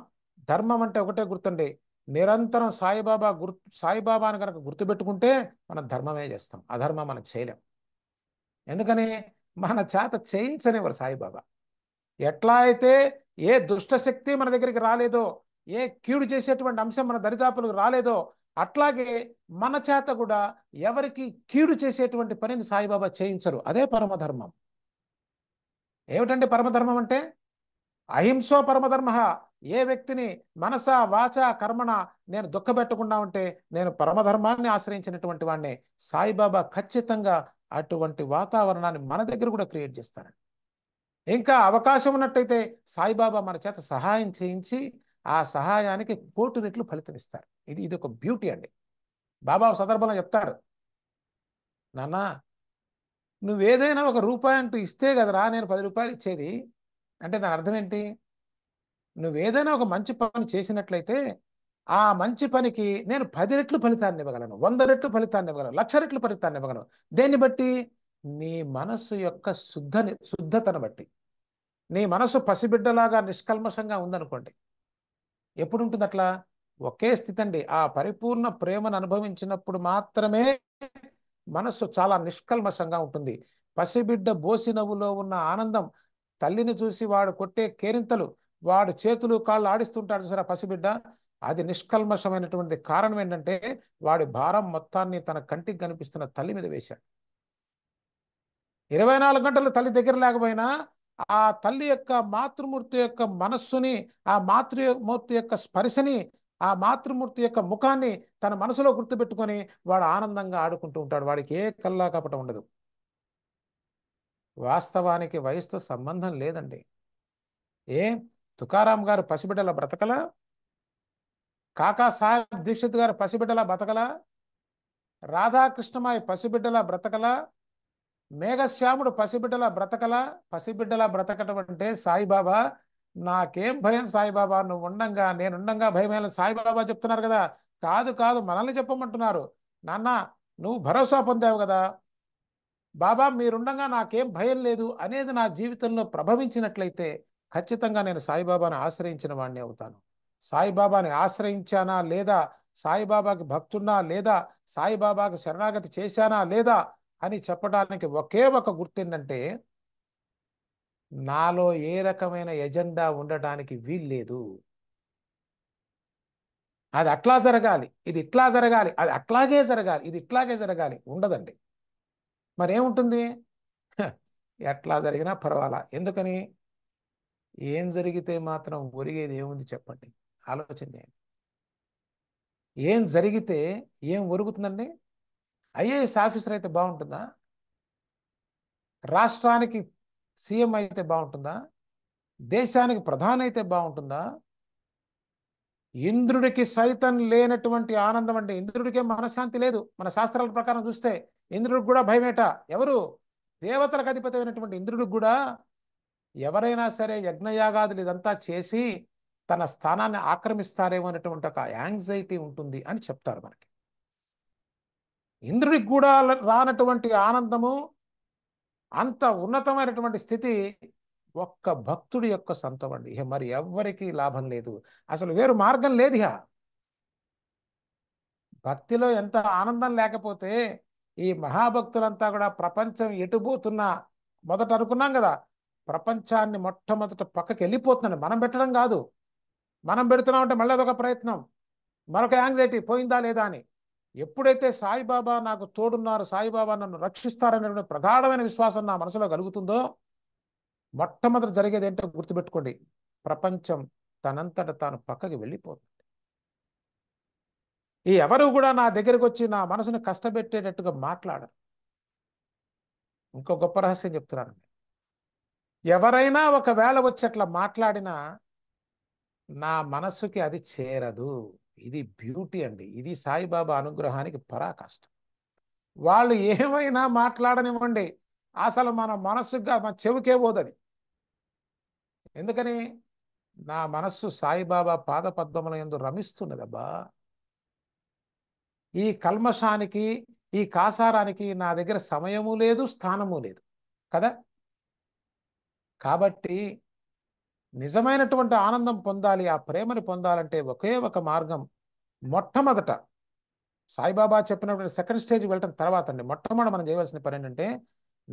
ధర్మం అంటే ఒకటే గుర్తుండి నిరంతరం సాయిబాబా గుర్ సాయిబాబాను కనుక గుర్తుపెట్టుకుంటే మనం ధర్మమే చేస్తాం అధర్మం మనం చేయలేం ఎందుకని మన చేత చేయించనివ్వరు సాయిబాబా ఎట్లా అయితే ఏ దుష్టశక్తి మన దగ్గరికి రాలేదో ఏ కీడు చేసేటువంటి అంశం మన దరిదాపులకు రాలేదో అట్లాగే మన చేత కూడా ఎవరికి కీడు చేసేటువంటి పనిని సాయిబాబా చేయించరు అదే పరమధర్మం ఏమిటంటే పరమధర్మం అంటే అహింసో పరమధర్మ ఏ వ్యక్తిని మనస వాచ కర్మణ నేను దుఃఖపెట్టకుండా ఉంటే నేను పరమధర్మాన్ని ఆశ్రయించినటువంటి వాడిని సాయిబాబా ఖచ్చితంగా అటువంటి వాతావరణాన్ని మన దగ్గర కూడా క్రియేట్ చేస్తారండి ఇంకా అవకాశం ఉన్నట్టయితే సాయిబాబా మన చేత సహాయం చేయించి ఆ సహాయానికి కోటి రెట్లు ఫలితం ఇస్తారు ఇది ఇది ఒక బ్యూటీ అండి బాబా సందర్భంలో చెప్తారు నాన్న నువ్వేదైనా ఒక రూపాయి అంటూ ఇస్తే కదరా నేను పది రూపాయలు ఇచ్చేది అంటే దాని అర్థం ఏంటి నువ్వేదైనా ఒక మంచి పని చేసినట్లయితే ఆ మంచి పనికి నేను పది రెట్లు ఫలితాన్ని ఇవ్వగలను వంద రెట్లు ఫలితాన్ని ఇవ్వగలను లక్ష రెట్లు ఫలితాన్ని ఇవ్వగలను దేన్ని బట్టి నీ మనస్సు యొక్క శుద్ధని శుద్ధతను బట్టి నీ మనసు పసిబిడ్డలాగా నిష్కల్మషంగా ఉందనుకోండి ఎప్పుడు ఉంటుంది అట్లా ఒకే స్థితి అండి ఆ పరిపూర్ణ ప్రేమను అనుభవించినప్పుడు మాత్రమే మనస్సు చాలా నిష్కల్మషంగా ఉంటుంది పసిబిడ్డ బోసి నవ్వులో ఉన్న ఆనందం తల్లిని చూసి వాడు కొట్టే కేరింతలు వాడు చేతులు కాళ్ళు ఆడిస్తుంటాడు ఆ పసిబిడ్డ అది నిష్కల్మషమైనటువంటి కారణం ఏంటంటే వాడి భారం మొత్తాన్ని తన కంటికి కనిపిస్తున్న తల్లి మీద వేశాడు ఇరవై నాలుగు గంటలు తల్లి దగ్గర లేకపోయినా ఆ తల్లి యొక్క మాతృమూర్తి యొక్క మనస్సుని ఆ మాతృమూర్తి యొక్క స్పర్శని ఆ మాతృమూర్తి యొక్క ముఖాన్ని తన మనసులో గుర్తుపెట్టుకొని వాడు ఆనందంగా ఆడుకుంటూ ఉంటాడు వాడికి ఏ కల్లా కపటం ఉండదు వాస్తవానికి వయసుతో సంబంధం లేదండి ఏ తుకారాం గారు పసిబిడ్డల బ్రతకలా కాకా సాహెబ్ దీక్షిత్ గారు పసిబిడ్డల బ్రతకల రాధాకృష్ణమాయి పసిబిడ్డల బ్రతకలా మేఘశ్యాముడు పసిబిడ్డల బ్రతకల పసిబిడ్డల బ్రతకటం అంటే సాయిబాబా నాకేం భయం సాయిబాబా నువ్వు ఉండంగా నేనుండంగా భయం సాయిబాబా చెప్తున్నారు కదా కాదు కాదు మనల్ని చెప్పమంటున్నారు నాన్న నువ్వు భరోసా పొందావు కదా బాబా మీరుండగా నాకేం భయం లేదు అనేది నా జీవితంలో ప్రభవించినట్లయితే ఖచ్చితంగా నేను సాయిబాబాను ఆశ్రయించిన వాడిని అవుతాను సాయిబాబాని ఆశ్రయించానా లేదా సాయిబాబాకి భక్తున్నా లేదా సాయిబాబాకి శరణాగతి చేశానా లేదా అని చెప్పడానికి ఒకే ఒక గుర్తు ఏంటంటే నాలో ఏ రకమైన ఎజెండా ఉండటానికి వీల్లేదు అది అట్లా జరగాలి ఇది ఇట్లా జరగాలి అది అట్లాగే జరగాలి ఇది ఇట్లాగే జరగాలి ఉండదండి మరేముంటుంది ఎట్లా జరిగినా పర్వాలా ఎందుకని ఏం జరిగితే మాత్రం ఒరిగేది ఏముంది చెప్పండి ఆలోచన చేయండి ఏం జరిగితే ఏం ఒరుగుతుందండి ఐఏఎస్ ఆఫీసర్ అయితే బాగుంటుందా రాష్ట్రానికి సీఎం అయితే బాగుంటుందా దేశానికి ప్రధాని అయితే బాగుంటుందా ఇంద్రుడికి సైతం లేనటువంటి ఆనందం అంటే ఇంద్రుడికే మనశ్శాంతి లేదు మన శాస్త్రాల ప్రకారం చూస్తే ఇంద్రుడికి కూడా భయమేట ఎవరు దేవతలకు అధిపతి అయినటువంటి ఇంద్రుడికి కూడా ఎవరైనా సరే యజ్ఞయాగాదులు ఇదంతా చేసి తన స్థానాన్ని ఆక్రమిస్తారేమో అనేటువంటి ఒక యాంగ్జైటీ ఉంటుంది అని చెప్తారు మనకి ఇంద్రుడికి కూడా రానటువంటి ఆనందము అంత ఉన్నతమైనటువంటి స్థితి ఒక్క భక్తుడి యొక్క సొంతం అండి ఇక మరి ఎవ్వరికీ లాభం లేదు అసలు వేరు మార్గం లేదు భక్తిలో ఎంత ఆనందం లేకపోతే ఈ మహాభక్తులంతా కూడా ప్రపంచం ఎటుపోతున్నా మొదట అనుకున్నాం కదా ప్రపంచాన్ని మొట్టమొదట పక్కకి వెళ్ళిపోతున్నాను మనం పెట్టడం కాదు మనం పెడుతున్నాం అంటే మళ్ళీ అదొక ప్రయత్నం మరొక యాంగ్జైటీ పోయిందా లేదా అని ఎప్పుడైతే సాయిబాబా నాకు తోడున్నారు సాయిబాబా నన్ను రక్షిస్తారనేటువంటి ప్రగాఢమైన విశ్వాసం నా మనసులో కలుగుతుందో మొట్టమొదటి జరిగేది ఏంటో గుర్తుపెట్టుకోండి ప్రపంచం తనంతట తాను పక్కకి వెళ్ళిపోతుంది ఈ ఎవరు కూడా నా దగ్గరకు వచ్చి నా మనసును కష్టపెట్టేటట్టుగా మాట్లాడరు ఇంకో గొప్ప రహస్యం చెప్తున్నాను ఎవరైనా ఒకవేళ వచ్చి అట్లా మాట్లాడినా నా మనసుకి అది చేరదు ఇది బ్యూటీ అండి ఇది సాయిబాబా అనుగ్రహానికి పరాకాష్ట వాళ్ళు ఏమైనా మాట్లాడనివ్వండి అసలు మన మనస్సుగా మన చెవికే పోదది ఎందుకని నా మనస్సు సాయిబాబా పాదపద్మముల ఎందు రమిస్తున్నదబ్బా ఈ కల్మషానికి ఈ కాసారానికి నా దగ్గర సమయము లేదు స్థానము లేదు కదా కాబట్టి నిజమైనటువంటి ఆనందం పొందాలి ఆ ప్రేమను పొందాలంటే ఒకే ఒక మార్గం మొట్టమొదట సాయిబాబా చెప్పినటువంటి సెకండ్ స్టేజ్ వెళ్ళటం తర్వాత అండి మొట్టమొదటి మనం చేయవలసిన పని ఏంటంటే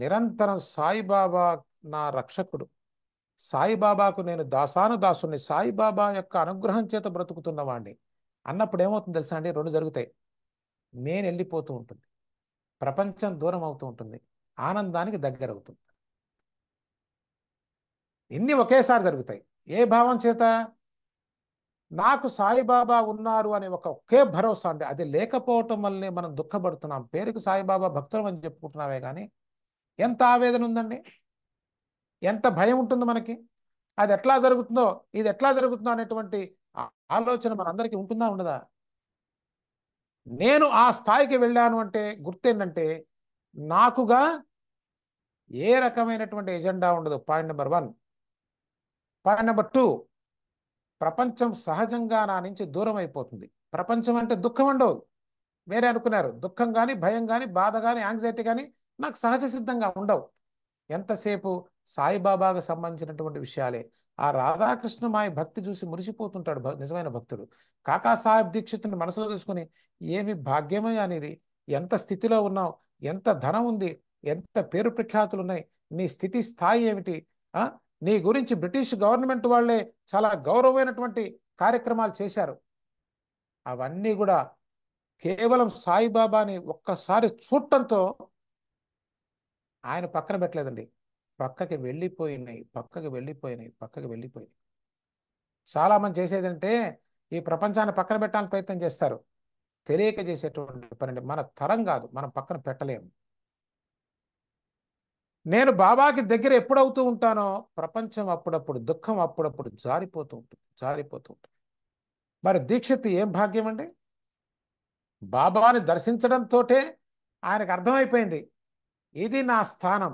నిరంతరం సాయిబాబా నా రక్షకుడు సాయిబాబాకు నేను దాసాను దాసుని సాయిబాబా యొక్క అనుగ్రహం చేత బ్రతుకుతున్నవాడిని అన్నప్పుడు ఏమవుతుంది తెలుసా అండి రెండు జరుగుతాయి నేను వెళ్ళిపోతూ ఉంటుంది ప్రపంచం దూరం అవుతూ ఉంటుంది ఆనందానికి దగ్గర అవుతుంది ఇన్ని ఒకేసారి జరుగుతాయి ఏ భావం చేత నాకు సాయిబాబా ఉన్నారు అనే ఒక ఒకే భరోసా అండి అది లేకపోవటం వల్లనే మనం దుఃఖపడుతున్నాం పేరుకు సాయిబాబా భక్తులం అని చెప్పుకుంటున్నామే కానీ ఎంత ఆవేదన ఉందండి ఎంత భయం ఉంటుంది మనకి అది ఎట్లా జరుగుతుందో ఇది ఎట్లా జరుగుతుందో అనేటువంటి ఆలోచన మనందరికీ ఉంటుందా ఉండదా నేను ఆ స్థాయికి వెళ్ళాను అంటే గుర్తేంటంటే నాకుగా ఏ రకమైనటువంటి ఎజెండా ఉండదు point number one point number two ప్రపంచం సహజంగా నా నుంచి దూరం అయిపోతుంది ప్రపంచం అంటే దుఃఖం ఉండవు వేరే అనుకున్నారు దుఃఖం కానీ భయం కానీ బాధ కానీ యాంగ్జైటీ కానీ నాకు సహజ సిద్ధంగా ఉండవు ఎంతసేపు సాయిబాబాకు సంబంధించినటువంటి విషయాలే ఆ రాధాకృష్ణమాయ భక్తి చూసి మురిసిపోతుంటాడు నిజమైన భక్తుడు కాకాసాహెబ్ దీక్షితుని మనసులో తెలుసుకుని ఏమి భాగ్యమే అనేది ఎంత స్థితిలో ఉన్నావు ఎంత ధనం ఉంది ఎంత పేరు ప్రఖ్యాతులు ఉన్నాయి నీ స్థితి స్థాయి ఏమిటి నీ గురించి బ్రిటిష్ గవర్నమెంట్ వాళ్ళే చాలా గౌరవమైనటువంటి కార్యక్రమాలు చేశారు అవన్నీ కూడా కేవలం సాయిబాబాని ఒక్కసారి చూడటంతో ఆయన పక్కన పెట్టలేదండి పక్కకి వెళ్ళిపోయినాయి పక్కకి వెళ్ళిపోయినాయి పక్కకి వెళ్ళిపోయినాయి చాలామంది అంటే ఈ ప్రపంచాన్ని పక్కన పెట్టడానికి ప్రయత్నం చేస్తారు తెలియక చేసేటువంటి పని మన తరం కాదు మనం పక్కన పెట్టలేము నేను బాబాకి దగ్గర ఎప్పుడవుతూ ఉంటానో ప్రపంచం అప్పుడప్పుడు దుఃఖం అప్పుడప్పుడు జారిపోతూ ఉంటుంది జారిపోతూ ఉంటుంది మరి దీక్షిత్ ఏం భాగ్యం అండి బాబాని దర్శించడంతో ఆయనకు అర్థమైపోయింది ఇది నా స్థానం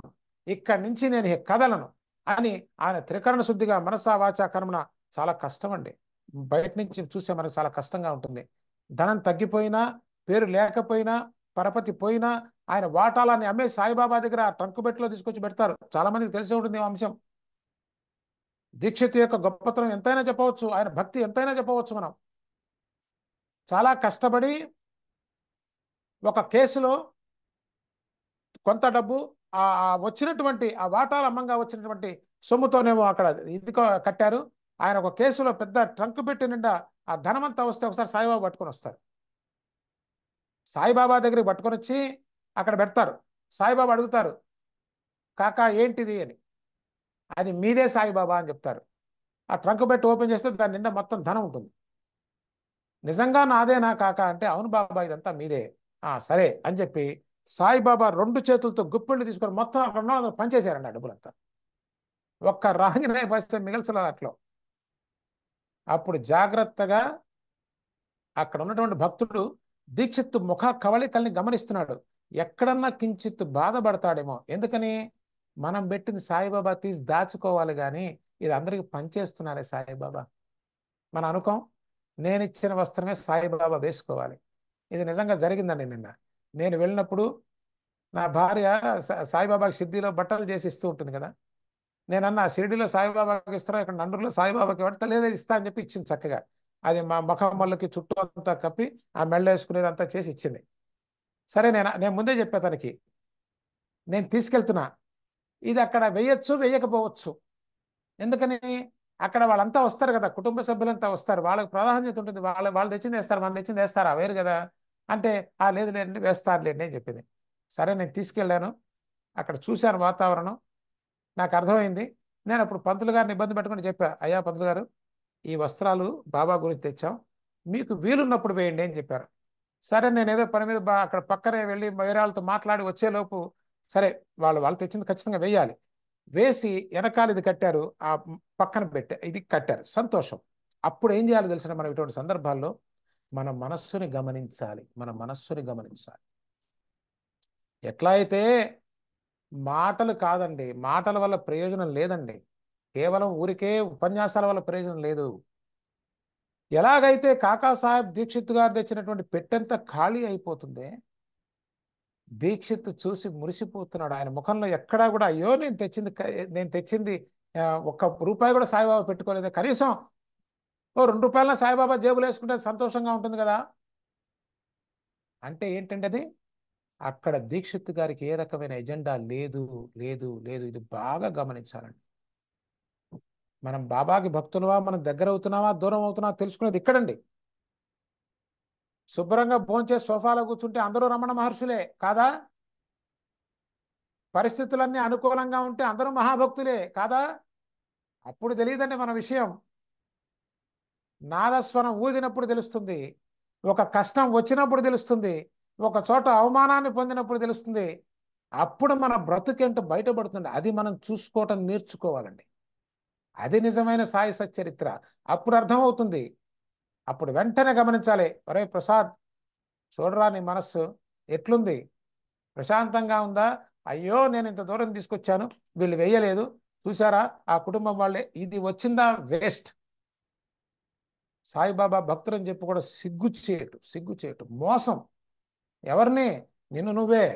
ఇక్కడి నుంచి నేను కదలను అని ఆయన త్రికరణ శుద్ధిగా మనసా వాచా కర్మణ చాలా కష్టం అండి బయట నుంచి చూసే మనకు చాలా కష్టంగా ఉంటుంది ధనం తగ్గిపోయినా పేరు లేకపోయినా పరపతి పోయినా ఆయన వాటాలని అమ్మే సాయిబాబా దగ్గర ట్రంక్ బెట్లో తీసుకొచ్చి పెడతారు చాలా మందికి తెలిసే ఉంటుంది అంశం దీక్షిత్ యొక్క గొప్పతనం ఎంతైనా చెప్పవచ్చు ఆయన భక్తి ఎంతైనా చెప్పవచ్చు మనం చాలా కష్టపడి ఒక కేసులో కొంత డబ్బు ఆ వచ్చినటువంటి ఆ వాటాల అమ్మంగా వచ్చినటువంటి సొమ్ముతోనేమో అక్కడ ఇది కట్టారు ఆయన ఒక కేసులో పెద్ద ట్రంక్ పెట్టి నిండా ఆ ధనమంతా వస్తే ఒకసారి సాయిబాబా పట్టుకొని వస్తారు సాయిబాబా దగ్గరికి పట్టుకొని వచ్చి అక్కడ పెడతారు సాయిబాబా అడుగుతారు కాకా ఏంటిది అని అది మీదే సాయిబాబా అని చెప్తారు ఆ ట్రంక్ పెట్టి ఓపెన్ చేస్తే దాని నిండా మొత్తం ధనం ఉంటుంది నిజంగా నాదేనా కాకా అంటే అవును బాబా ఇదంతా మీదే ఆ సరే అని చెప్పి సాయిబాబా రెండు చేతులతో గుప్పిళ్ళు తీసుకొని మొత్తం అక్కడ ఉన్న పనిచేశారండి ఆ డబ్బులంతా ఒక్క రాగి పరిస్థితి మిగల్చలేదు అట్లో అప్పుడు జాగ్రత్తగా అక్కడ ఉన్నటువంటి భక్తుడు దీక్షిత్తు ముఖ కవళికల్ని గమనిస్తున్నాడు ఎక్కడన్నా కించిత్ బాధపడతాడేమో ఎందుకని మనం పెట్టింది సాయిబాబా తీసి దాచుకోవాలి కానీ ఇది అందరికి పనిచేస్తున్నారే సాయిబాబా మనం అనుకోం నేను ఇచ్చిన వస్త్రమే సాయిబాబా వేసుకోవాలి ఇది నిజంగా జరిగిందండి నిన్న నేను వెళ్ళినప్పుడు నా భార్య సాయిబాబాకి షిర్డీలో బట్టలు చేసి ఇస్తూ ఉంటుంది కదా నేను అన్న షిర్డీలో సాయిబాబాకి ఇస్తాను ఇక్కడ నండూరులో సాయిబాబాకి ఇవ్వడం లేదా ఇస్తా అని చెప్పి ఇచ్చింది చక్కగా అది మా ముఖం మళ్ళకి చుట్టూ అంతా కప్పి ఆ మెళ్ళ వేసుకునేది అంతా చేసి ఇచ్చింది సరే నేను నేను ముందే చెప్పా తనకి నేను తీసుకెళ్తున్నా ఇది అక్కడ వేయచ్చు వేయకపోవచ్చు ఎందుకని అక్కడ వాళ్ళంతా వస్తారు కదా కుటుంబ సభ్యులంతా వస్తారు వాళ్ళకి ప్రాధాన్యత ఉంటుంది వాళ్ళ వాళ్ళు తెచ్చింది వేస్తారు మనం తెచ్చింది వేస్తారా వేరు కదా అంటే ఆ లేదు లేండి వేస్తారు లేండి అని చెప్పింది సరే నేను తీసుకెళ్ళాను అక్కడ చూశాను వాతావరణం నాకు అర్థమైంది నేను అప్పుడు పంతులు గారిని ఇబ్బంది పెట్టుకుని చెప్పా అయ్యా పంతులు గారు ఈ వస్త్రాలు బాబా గురించి తెచ్చాం మీకు వీలున్నప్పుడు వేయండి అని చెప్పారు సరే నేను ఏదో పని మీద అక్కడ పక్కనే వెళ్ళి వేరాలతో మాట్లాడి వచ్చేలోపు సరే వాళ్ళు వాళ్ళు తెచ్చింది ఖచ్చితంగా వేయాలి వేసి వెనకాల ఇది కట్టారు ఆ పక్కన పెట్టే ఇది కట్టారు సంతోషం అప్పుడు ఏం చేయాలి తెలిసిన మనం ఇటువంటి సందర్భాల్లో మన మనస్సుని గమనించాలి మన మనస్సుని గమనించాలి ఎట్లా అయితే మాటలు కాదండి మాటల వల్ల ప్రయోజనం లేదండి కేవలం ఊరికే ఉపన్యాసాల వల్ల ప్రయోజనం లేదు ఎలాగైతే కాకాసాహెబ్ దీక్షిత్ గారు తెచ్చినటువంటి పెట్టెంత ఖాళీ అయిపోతుంది దీక్షిత్ చూసి మురిసిపోతున్నాడు ఆయన ముఖంలో ఎక్కడా కూడా అయ్యో నేను తెచ్చింది నేను తెచ్చింది ఒక్క రూపాయి కూడా సాయిబాబా పెట్టుకోలేదు కనీసం ఓ రెండు రూపాయలన సాయిబాబా జేబులు వేసుకుంటే సంతోషంగా ఉంటుంది కదా అంటే ఏంటంటే అది అక్కడ దీక్షిత్ గారికి ఏ రకమైన ఎజెండా లేదు లేదు లేదు ఇది బాగా గమనించాలండి మనం బాబాకి భక్తులవా మనం దగ్గర అవుతున్నావా దూరం అవుతున్నావా తెలుసుకునేది ఇక్కడండి శుభ్రంగా భోంచే సోఫాలో కూర్చుంటే అందరూ రమణ మహర్షులే కాదా పరిస్థితులన్నీ అనుకూలంగా ఉంటే అందరూ మహాభక్తులే కాదా అప్పుడు తెలియదండి మన విషయం నాదస్వరం ఊదినప్పుడు తెలుస్తుంది ఒక కష్టం వచ్చినప్పుడు తెలుస్తుంది ఒక చోట అవమానాన్ని పొందినప్పుడు తెలుస్తుంది అప్పుడు మన బ్రతుకేంటో బయటపడుతుంది అది మనం చూసుకోవటం నేర్చుకోవాలండి అది నిజమైన సాయి సచ్చరిత్ర అప్పుడు అర్థమవుతుంది అప్పుడు వెంటనే గమనించాలి ఒరే ప్రసాద్ చూడరా నీ మనస్సు ఎట్లుంది ప్రశాంతంగా ఉందా అయ్యో నేను ఇంత దూరం తీసుకొచ్చాను వీళ్ళు వేయలేదు చూసారా ఆ కుటుంబం వాళ్ళే ఇది వచ్చిందా వేస్ట్ సాయిబాబా భక్తులు అని చెప్పి కూడా సిగ్గు చేయటు సిగ్గు చేయటు మోసం ఎవరిని నిన్ను నువ్వే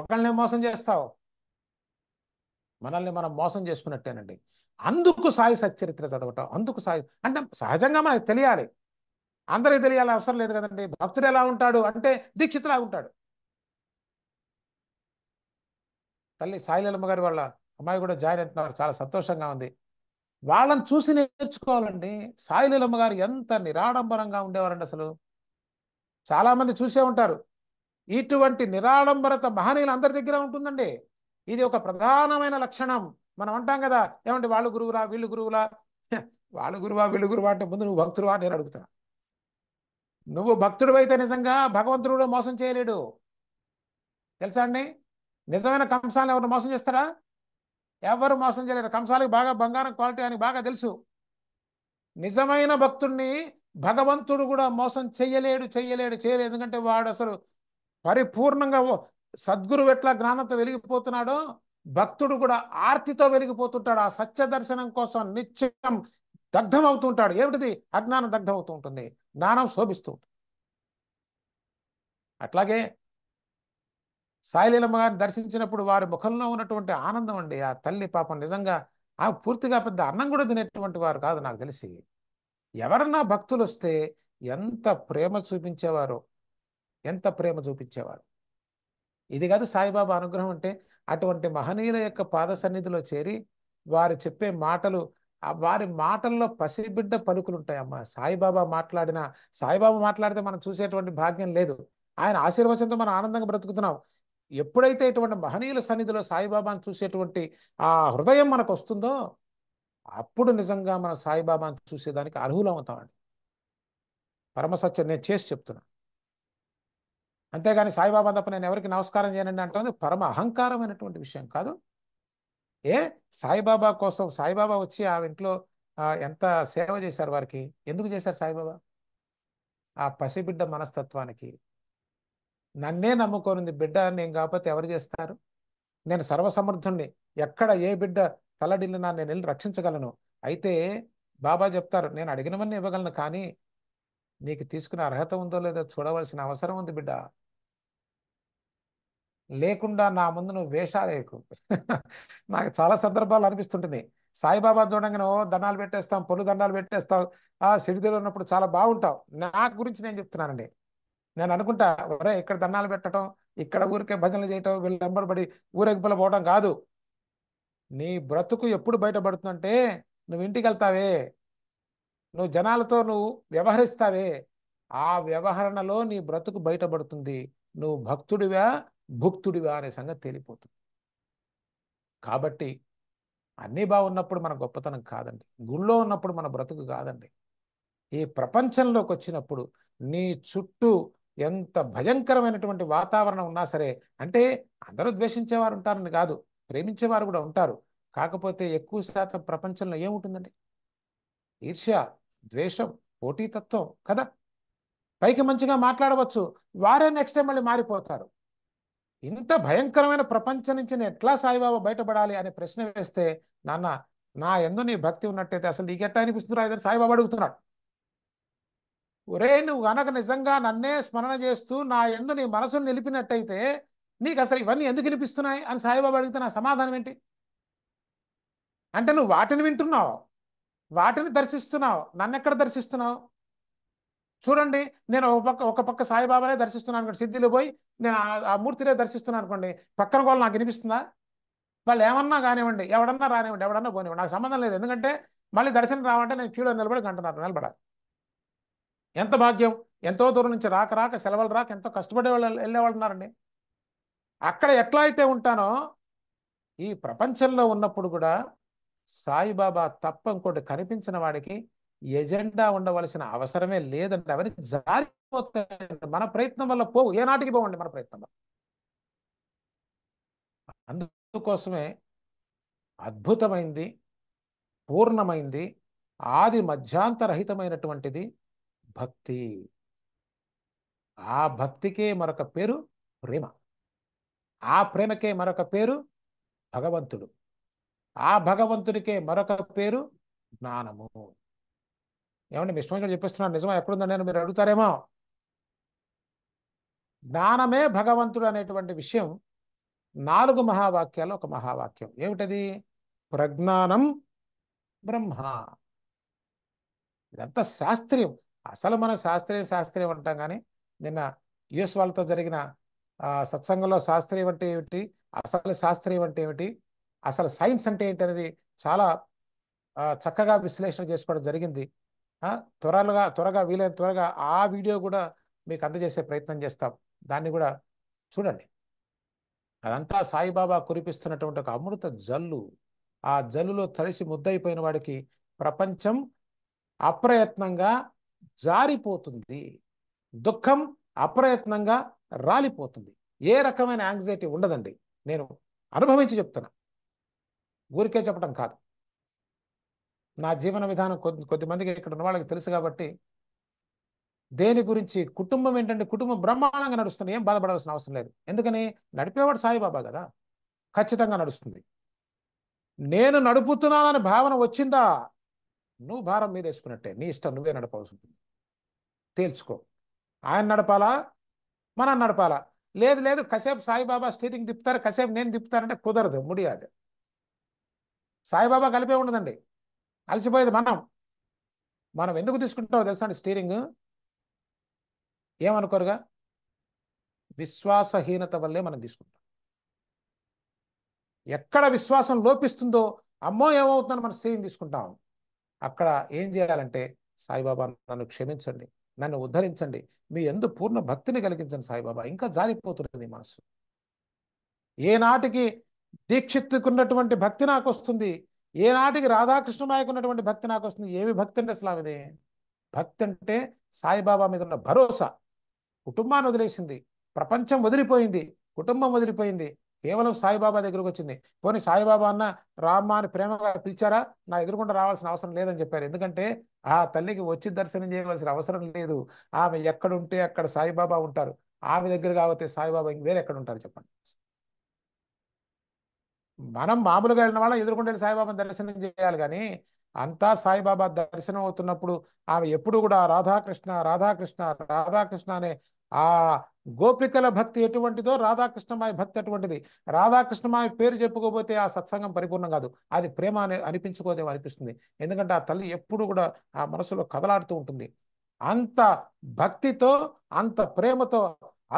ఒకళ్ళని మోసం చేస్తావు మనల్ని మనం మోసం చేసుకున్నట్టేనండి అందుకు సాయి సచ్చరిత్ర చదవటం అందుకు సాయి అంటే సహజంగా మనకు తెలియాలి అందరికీ తెలియాలని అవసరం లేదు కదండి భక్తుడు ఎలా ఉంటాడు అంటే దీక్షితులా ఉంటాడు తల్లి సాయిలమ్మ గారి వాళ్ళ అమ్మాయి కూడా జాయిన్ అంటున్నారు చాలా సంతోషంగా ఉంది వాళ్ళని చూసి నేర్చుకోవాలండి సాయిలమ్మ గారు ఎంత నిరాడంబరంగా ఉండేవారండి అసలు చాలామంది చూసే ఉంటారు ఇటువంటి నిరాడంబరత మహనీయులు అందరి దగ్గర ఉంటుందండి ఇది ఒక ప్రధానమైన లక్షణం మనం అంటాం కదా ఏమంటే వాళ్ళు గురువులా వీళ్ళు గురువులా వాళ్ళు గురువా వీళ్ళు గురువా అంటే ముందు నువ్వు భక్తుడువా నేను అడుగుతున్నా నువ్వు భక్తుడు అయితే నిజంగా భగవంతుడు మోసం చేయలేడు తెలుసా అండి నిజమైన కంసాలను ఎవరు మోసం చేస్తాడా ఎవరు మోసం చేయలేరు కంసాలకు బాగా బంగారం క్వాలిటీ అని బాగా తెలుసు నిజమైన భక్తుడిని భగవంతుడు కూడా మోసం చెయ్యలేడు చెయ్యలేడు చేయలేడు ఎందుకంటే వాడు అసలు పరిపూర్ణంగా సద్గురువు ఎట్లా జ్ఞానంతో వెలిగిపోతున్నాడో భక్తుడు కూడా ఆర్తితో వెలిగిపోతుంటాడు ఆ సత్య దర్శనం కోసం నిత్యం దగ్ధం అవుతుంటాడు ఏమిటిది అజ్ఞానం దగ్ధం అవుతూ ఉంటుంది జ్ఞానం శోభిస్తూ ఉంటుంది అట్లాగే సాయిలీలమ్మ గారిని దర్శించినప్పుడు వారి ముఖంలో ఉన్నటువంటి ఆనందం అండి ఆ తల్లి పాపం నిజంగా ఆ పూర్తిగా పెద్ద అన్నం కూడా తినేటువంటి వారు కాదు నాకు తెలిసి ఎవరన్నా భక్తులు వస్తే ఎంత ప్రేమ చూపించేవారు ఎంత ప్రేమ చూపించేవారు ఇది కాదు సాయిబాబా అనుగ్రహం అంటే అటువంటి మహనీయుల యొక్క పాద సన్నిధిలో చేరి వారు చెప్పే మాటలు వారి మాటల్లో పసిబిడ్డ పలుకులు ఉంటాయమ్మా సాయిబాబా మాట్లాడిన సాయిబాబా మాట్లాడితే మనం చూసేటువంటి భాగ్యం లేదు ఆయన ఆశీర్వచనంతో మనం ఆనందంగా బ్రతుకుతున్నాం ఎప్పుడైతే ఇటువంటి మహనీయుల సన్నిధిలో సాయిబాబాను చూసేటువంటి ఆ హృదయం మనకు వస్తుందో అప్పుడు నిజంగా మనం సాయిబాబాను చూసేదానికి అర్హులం అవుతామండి పరమసత్యం నేను చేసి చెప్తున్నాను అంతేగాని సాయిబాబా తప్ప నేను ఎవరికి నమస్కారం చేయనండి అంటుంది పరమ అహంకారమైనటువంటి విషయం కాదు ఏ సాయిబాబా కోసం సాయిబాబా వచ్చి ఆ ఇంట్లో ఎంత సేవ చేశారు వారికి ఎందుకు చేశారు సాయిబాబా ఆ పసిబిడ్డ మనస్తత్వానికి నన్నే నమ్ముకోనుంది బిడ్డ నేను కాకపోతే ఎవరు చేస్తారు నేను సర్వసమర్థుణ్ణి ఎక్కడ ఏ బిడ్డ తలడిల్లినా నేను వెళ్ళి రక్షించగలను అయితే బాబా చెప్తారు నేను అడిగినవన్నీ ఇవ్వగలను కానీ నీకు తీసుకునే అర్హత ఉందో లేదో చూడవలసిన అవసరం ఉంది బిడ్డ లేకుండా నా ముందు నువ్వు వేషాలేకు నాకు చాలా సందర్భాలు అనిపిస్తుంటుంది సాయిబాబా చూడంగానే దండాలు పెట్టేస్తాం పొలు దండాలు పెట్టేస్తావు ఆ సిరిదిలో ఉన్నప్పుడు చాలా బాగుంటావు నా గురించి నేను చెప్తున్నానండి నేను అనుకుంటా ఒరే ఇక్కడ దండాలు పెట్టడం ఇక్కడ ఊరికే భజనలు చేయటం వీళ్ళు వెంబడబడి ఊరెగ్గుపల పోవడం కాదు నీ బ్రతుకు ఎప్పుడు బయటపడుతుందంటే నువ్వు ఇంటికి వెళ్తావే నువ్వు జనాలతో నువ్వు వ్యవహరిస్తావే ఆ వ్యవహరణలో నీ బ్రతుకు బయటపడుతుంది నువ్వు భక్తుడివా భుక్తుడివా అనే సంగతి తేలిపోతుంది కాబట్టి అన్నీ బాగున్నప్పుడు మన గొప్పతనం కాదండి గుళ్ళో ఉన్నప్పుడు మన బ్రతుకు కాదండి ఈ ప్రపంచంలోకి వచ్చినప్పుడు నీ చుట్టూ ఎంత భయంకరమైనటువంటి వాతావరణం ఉన్నా సరే అంటే అందరూ ద్వేషించేవారు ఉంటారని కాదు ప్రేమించేవారు కూడా ఉంటారు కాకపోతే ఎక్కువ శాతం ప్రపంచంలో ఏముంటుందండి ఈర్ష్య ద్వేషం పోటీతత్వం కదా పైకి మంచిగా మాట్లాడవచ్చు వారే నెక్స్ట్ టైం మళ్ళీ మారిపోతారు ఇంత భయంకరమైన ప్రపంచం నుంచి నేను ఎట్లా సాయిబాబా బయటపడాలి అనే ప్రశ్న వేస్తే నాన్న నా ఎందు నీ భక్తి ఉన్నట్టయితే అసలు నీకెట్టా ఎట్లా అనిపిస్తుందిరా సాయిబాబా అడుగుతున్నాడు ఒరే నువ్వు గనక నిజంగా నన్నే స్మరణ చేస్తూ నా ఎందు నీ మనసును నిలిపినట్టయితే నీకు అసలు ఇవన్నీ ఎందుకు వినిపిస్తున్నాయి అని సాయిబాబా అడిగితే నా సమాధానం ఏంటి అంటే నువ్వు వాటిని వింటున్నావు వాటిని దర్శిస్తున్నావు నన్ను ఎక్కడ దర్శిస్తున్నావు చూడండి నేను ఒక పక్క ఒక పక్క సాయిబాబానే దర్శిస్తున్నాను అనుకోండి సిద్ధిలో పోయి నేను ఆ మూర్తినే దర్శిస్తున్నాను అనుకోండి పక్కన వాళ్ళు నాకు వినిపిస్తుందా వాళ్ళు ఏమన్నా కానివ్వండి ఎవడన్నా రానివ్వండి ఎవడన్నా పోనివ్వండి నాకు సంబంధం లేదు ఎందుకంటే మళ్ళీ దర్శనం రావంటే నేను క్యూలో నిలబడి గంటన్నారు నిలబడాలి ఎంత భాగ్యం ఎంతో దూరం నుంచి రాక రాక సెలవులు రాక ఎంతో కష్టపడే వాళ్ళు వెళ్ళేవాళ్ళు ఉన్నారండి అక్కడ ఎట్లా అయితే ఉంటానో ఈ ప్రపంచంలో ఉన్నప్పుడు కూడా సాయిబాబా తప్ప ఇంకోటి కనిపించిన వాడికి ఎజెండా ఉండవలసిన అవసరమే లేదండి అవన్నీ జారిపోతాయండి మన ప్రయత్నం వల్ల పోవు ఏనాటికి పోవండి మన ప్రయత్నం వల్ల అందుకోసమే అద్భుతమైంది పూర్ణమైంది ఆది మధ్యాంతరహితమైనటువంటిది భక్తి ఆ భక్తికే మరొక పేరు ప్రేమ ఆ ప్రేమకే మరొక పేరు భగవంతుడు ఆ భగవంతుడికే మరొక పేరు జ్ఞానము ఏమండి మీ ఇష్టం చెప్పిస్తున్నాను నిజమా ఎక్కడుందని నేను మీరు అడుగుతారేమో జ్ఞానమే భగవంతుడు అనేటువంటి విషయం నాలుగు మహావాక్యాలు ఒక మహావాక్యం ఏమిటది ప్రజ్ఞానం బ్రహ్మ ఇదంతా శాస్త్రీయం అసలు మన శాస్త్రీయ శాస్త్రీయం అంటాం కానీ నిన్న యుఎస్ వాళ్ళతో జరిగిన సత్సంగంలో శాస్త్రీయం అంటే ఏమిటి అసలు శాస్త్రీయం అంటే ఏమిటి అసలు సైన్స్ అంటే ఏంటి అనేది చాలా చక్కగా విశ్లేషణ చేసుకోవడం జరిగింది త్వరగా త్వరగా వీలైన త్వరగా ఆ వీడియో కూడా మీకు అందజేసే ప్రయత్నం చేస్తాం దాన్ని కూడా చూడండి అదంతా సాయిబాబా కురిపిస్తున్నటువంటి ఒక అమృత జల్లు ఆ జల్లులో తడిసి ముద్దయిపోయిన వాడికి ప్రపంచం అప్రయత్నంగా జారిపోతుంది దుఃఖం అప్రయత్నంగా రాలిపోతుంది ఏ రకమైన యాంగ్జైటీ ఉండదండి నేను అనుభవించి చెప్తున్నా ఊరికే చెప్పడం కాదు నా జీవన విధానం కొద్ది కొద్దిమందికి ఇక్కడ ఉన్న వాళ్ళకి తెలుసు కాబట్టి దేని గురించి కుటుంబం ఏంటంటే కుటుంబం బ్రహ్మాండంగా నడుస్తుంది ఏం బాధపడాల్సిన అవసరం లేదు ఎందుకని నడిపేవాడు సాయిబాబా కదా ఖచ్చితంగా నడుస్తుంది నేను నడుపుతున్నానని భావన వచ్చిందా నువ్వు భారం మీద వేసుకున్నట్టే నీ ఇష్టం నువ్వే నడపాల్సి ఉంటుంది తేల్చుకో ఆయన నడపాలా మనం నడపాలా లేదు లేదు కసేపు సాయిబాబా స్టీరింగ్ తిప్పుతారు కసేపు నేను తిప్పుతానంటే కుదరదు ముడియాదు సాయిబాబా కలిపే ఉండదండి అలసిపోయేది మనం మనం ఎందుకు తీసుకుంటామో తెలుసా అండి స్టీరింగ్ ఏమనుకోరుగా విశ్వాసహీనత వల్లే మనం తీసుకుంటాం ఎక్కడ విశ్వాసం లోపిస్తుందో అమ్మో ఏమవుతుందని మనం స్టీరింగ్ తీసుకుంటాం అక్కడ ఏం చేయాలంటే సాయిబాబా నన్ను క్షమించండి నన్ను ఉద్ధరించండి మీ ఎందు పూర్ణ భక్తిని కలిగించండి సాయిబాబా ఇంకా జారిపోతున్నది మనసు ఏనాటికి దీక్షిత్తుకున్నటువంటి భక్తి నాకు వస్తుంది ఏనాటికి రాధాకృష్ణ ఉన్నటువంటి భక్తి నాకు వస్తుంది ఏమి భక్తి అంటే అసలు ఆమెదే భక్తి అంటే సాయిబాబా మీద ఉన్న భరోసా కుటుంబాన్ని వదిలేసింది ప్రపంచం వదిలిపోయింది కుటుంబం వదిలిపోయింది కేవలం సాయిబాబా దగ్గరకు వచ్చింది పోనీ సాయిబాబా అన్న రామ్మ అని ప్రేమగా పిలిచారా నా ఎదురుకుండా రావాల్సిన అవసరం లేదని చెప్పారు ఎందుకంటే ఆ తల్లికి వచ్చి దర్శనం చేయవలసిన అవసరం లేదు ఆమె ఎక్కడుంటే అక్కడ సాయిబాబా ఉంటారు ఆమె దగ్గర కాకపోతే సాయిబాబా ఇంక వేరే ఎక్కడ ఉంటారు చెప్పండి మనం మామూలుగా వెళ్ళిన వాళ్ళం ఎదుర్కొంటే సాయిబాబా దర్శనం చేయాలి కానీ అంతా సాయిబాబా దర్శనం అవుతున్నప్పుడు ఆమె ఎప్పుడు కూడా రాధాకృష్ణ రాధాకృష్ణ రాధాకృష్ణ అనే ఆ గోపికల భక్తి ఎటువంటిదో రాధాకృష్ణమాయ భక్తి అటువంటిది రాధాకృష్ణమాయ పేరు చెప్పుకోపోతే ఆ సత్సంగం పరిపూర్ణం కాదు అది ప్రేమ అని అనిపించుకోదేమో అనిపిస్తుంది ఎందుకంటే ఆ తల్లి ఎప్పుడు కూడా ఆ మనసులో కదలాడుతూ ఉంటుంది అంత భక్తితో అంత ప్రేమతో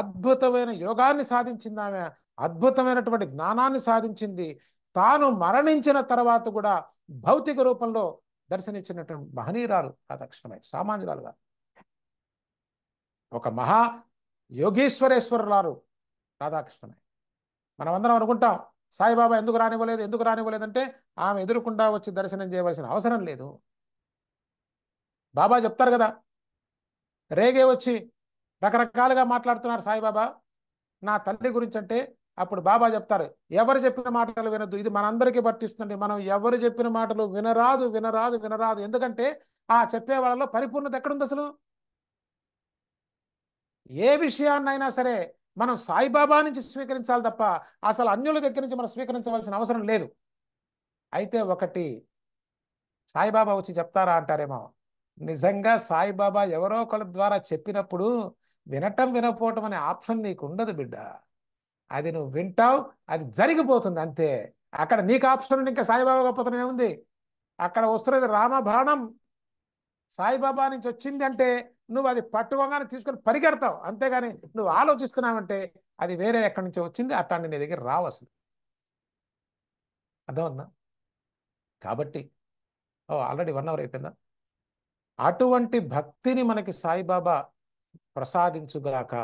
అద్భుతమైన యోగాన్ని సాధించింది ఆమె అద్భుతమైనటువంటి జ్ఞానాన్ని సాధించింది తాను మరణించిన తర్వాత కూడా భౌతిక రూపంలో దర్శనించినటువంటి మహనీయురాలు సామాన్యురాలు గారు ఒక మహా యోగీశ్వరేశ్వరులారు రాధాకృష్ణమై మనమందరం అనుకుంటాం సాయిబాబా ఎందుకు రానివ్వలేదు ఎందుకు రానివ్వలేదంటే ఆమె ఎదురుకుండా వచ్చి దర్శనం చేయవలసిన అవసరం లేదు బాబా చెప్తారు కదా రేగే వచ్చి రకరకాలుగా మాట్లాడుతున్నారు సాయిబాబా నా తల్లి గురించి అంటే అప్పుడు బాబా చెప్తారు ఎవరు చెప్పిన మాటలు వినద్దు ఇది మనందరికీ వర్తిస్తుంది మనం ఎవరు చెప్పిన మాటలు వినరాదు వినరాదు వినరాదు ఎందుకంటే ఆ చెప్పే వాళ్ళలో పరిపూర్ణత ఎక్కడుంది అసలు ఏ విషయాన్నైనా సరే మనం సాయిబాబా నుంచి స్వీకరించాలి తప్ప అసలు అన్యుల దగ్గర నుంచి మనం స్వీకరించవలసిన అవసరం లేదు అయితే ఒకటి సాయిబాబా వచ్చి చెప్తారా అంటారేమో నిజంగా సాయిబాబా ఎవరో ఒకళ్ళ ద్వారా చెప్పినప్పుడు వినటం వినపోవటం అనే ఆప్షన్ నీకు ఉండదు బిడ్డ అది నువ్వు వింటావు అది జరిగిపోతుంది అంతే అక్కడ నీకు ఆప్షన్ ఇంకా సాయిబాబా గొప్పతనమే ఉంది అక్కడ వస్తున్నది రామభాణం సాయిబాబా నుంచి వచ్చింది అంటే నువ్వు అది పట్టుకోగానే తీసుకొని పరిగెడతావు అంతేగాని నువ్వు ఆలోచిస్తున్నావంటే అది వేరే ఎక్కడి నుంచి వచ్చింది అట్లాంటి నీ దగ్గర రావు అసలు అర్థమవుతుందా కాబట్టి ఓ ఆల్రెడీ వన్ అవర్ అయిపోయిందా అటువంటి భక్తిని మనకి సాయిబాబా ప్రసాదించుగాక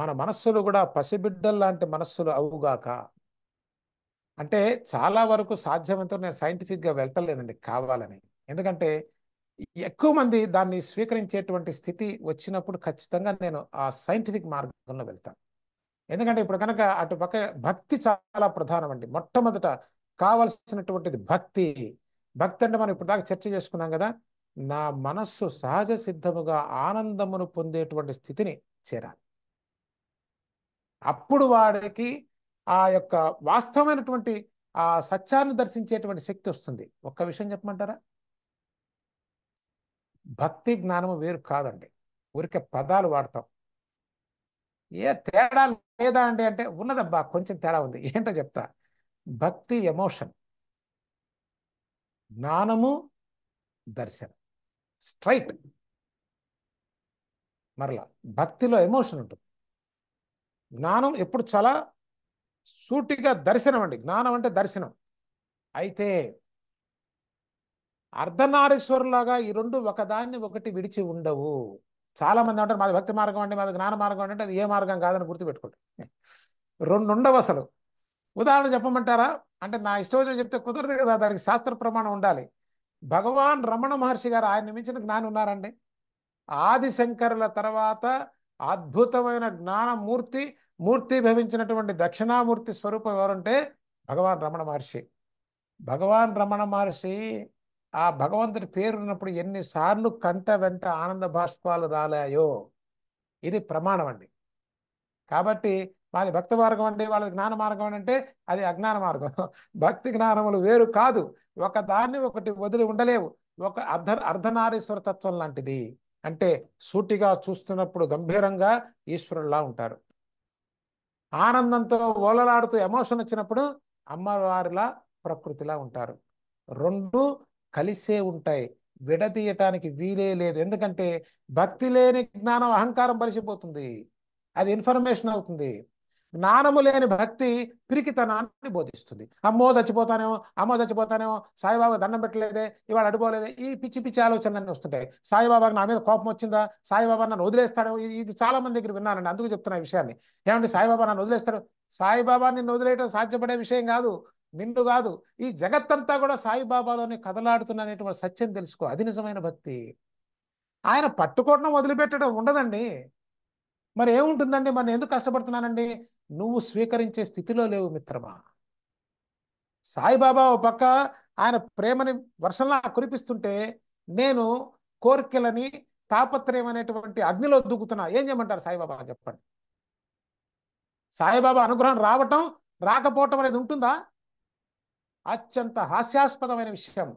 మన మనస్సులు కూడా పసిబిడ్డల్లాంటి మనస్సులు అవుగాక అంటే చాలా వరకు సాధ్యమంతా నేను సైంటిఫిక్గా వెళ్తలేదండి కావాలని ఎందుకంటే ఎక్కువ మంది దాన్ని స్వీకరించేటువంటి స్థితి వచ్చినప్పుడు ఖచ్చితంగా నేను ఆ సైంటిఫిక్ మార్గంలో వెళ్తాను ఎందుకంటే ఇప్పుడు కనుక అటు పక్క భక్తి చాలా ప్రధానం అండి మొట్టమొదట కావలసినటువంటిది భక్తి భక్తి అంటే మనం ఇప్పుడు దాకా చర్చ చేసుకున్నాం కదా నా మనస్సు సహజ సిద్ధముగా ఆనందమును పొందేటువంటి స్థితిని చేరాలి అప్పుడు వాడికి ఆ యొక్క వాస్తవమైనటువంటి ఆ సత్యాన్ని దర్శించేటువంటి శక్తి వస్తుంది ఒక్క విషయం చెప్పమంటారా భక్తి జ్ఞానము వేరు కాదండి ఊరికే పదాలు వాడతాం ఏ తేడా లేదా అండి అంటే ఉన్నదబ్బా కొంచెం తేడా ఉంది ఏంటో చెప్తా భక్తి ఎమోషన్ జ్ఞానము దర్శనం స్ట్రైట్ మరలా భక్తిలో ఎమోషన్ ఉంటుంది జ్ఞానం ఎప్పుడు చాలా సూటిగా దర్శనం అండి జ్ఞానం అంటే దర్శనం అయితే అర్ధనారీశ్వరులాగా ఈ రెండు ఒకదాన్ని ఒకటి విడిచి ఉండవు చాలా మంది అంటారు మాది భక్తి మార్గం అంటే మాది జ్ఞాన మార్గం అంటే అది ఏ మార్గం కాదని గుర్తుపెట్టుకోండి రెండు ఉండవు అసలు ఉదాహరణ చెప్పమంటారా అంటే నా ఇష్టం చెప్తే కుదరదు కదా దానికి శాస్త్ర ప్రమాణం ఉండాలి భగవాన్ రమణ మహర్షి గారు ఆయన మించిన జ్ఞానం ఉన్నారండి శంకరుల తర్వాత అద్భుతమైన జ్ఞానమూర్తి మూర్తి భవించినటువంటి దక్షిణామూర్తి స్వరూపం ఎవరంటే భగవాన్ రమణ మహర్షి భగవాన్ రమణ మహర్షి ఆ భగవంతుడి పేరు ఉన్నప్పుడు ఎన్నిసార్లు కంట వెంట ఆనంద భాష్పాలు రాలాయో ఇది ప్రమాణం అండి కాబట్టి మాది భక్త మార్గం అండి వాళ్ళ జ్ఞాన మార్గం అంటే అది అజ్ఞాన మార్గం భక్తి జ్ఞానములు వేరు కాదు ఒక దాన్ని ఒకటి వదిలి ఉండలేవు ఒక అర్ధ అర్ధనారీశ్వర తత్వం లాంటిది అంటే సూటిగా చూస్తున్నప్పుడు గంభీరంగా ఈశ్వరులా ఉంటారు ఆనందంతో ఓలలాడుతూ ఎమోషన్ వచ్చినప్పుడు అమ్మవారిలా ప్రకృతిలా ఉంటారు రెండు కలిసే ఉంటాయి విడదీయటానికి వీలే లేదు ఎందుకంటే భక్తి లేని జ్ఞానం అహంకారం పరిచిపోతుంది అది ఇన్ఫర్మేషన్ అవుతుంది నానము లేని భక్తి పిరికితనాన్ని బోధిస్తుంది అమ్మో చచ్చిపోతానేమో అమ్మో చచ్చిపోతానేమో సాయిబాబా దండం పెట్టలేదే ఇవాడు అడుకోలేదే ఈ పిచ్చి పిచ్చి ఆలోచనలన్నీ వస్తుంటాయి సాయిబాబాకి నా మీద కోపం వచ్చిందా సాయిబాబా నన్ను వదిలేస్తాడో ఇది చాలా మంది దగ్గర విన్నానండి అందుకు చెప్తున్నా విషయాన్ని ఏమంటే సాయిబాబా నన్ను వదిలేస్తాడు సాయిబాబా నిన్ను వదిలేయడం సాధ్యపడే విషయం కాదు నిన్ను కాదు ఈ జగత్తంతా కూడా సాయిబాబాలోనే అనేటువంటి సత్యం తెలుసుకో అది నిజమైన భక్తి ఆయన పట్టుకోవడం వదిలిపెట్టడం ఉండదండి మరి ఏముంటుందండి మరి ఎందుకు కష్టపడుతున్నానండి నువ్వు స్వీకరించే స్థితిలో లేవు మిత్రమా సాయిబాబా ఓ పక్క ఆయన ప్రేమని వర్షంలా కురిపిస్తుంటే నేను కోరికలని తాపత్రయం అనేటువంటి అగ్నిలో దూకుతున్నా ఏం చేయమంటారు సాయిబాబా చెప్పండి సాయిబాబా అనుగ్రహం రావటం రాకపోవటం అనేది ఉంటుందా అత్యంత హాస్యాస్పదమైన విషయం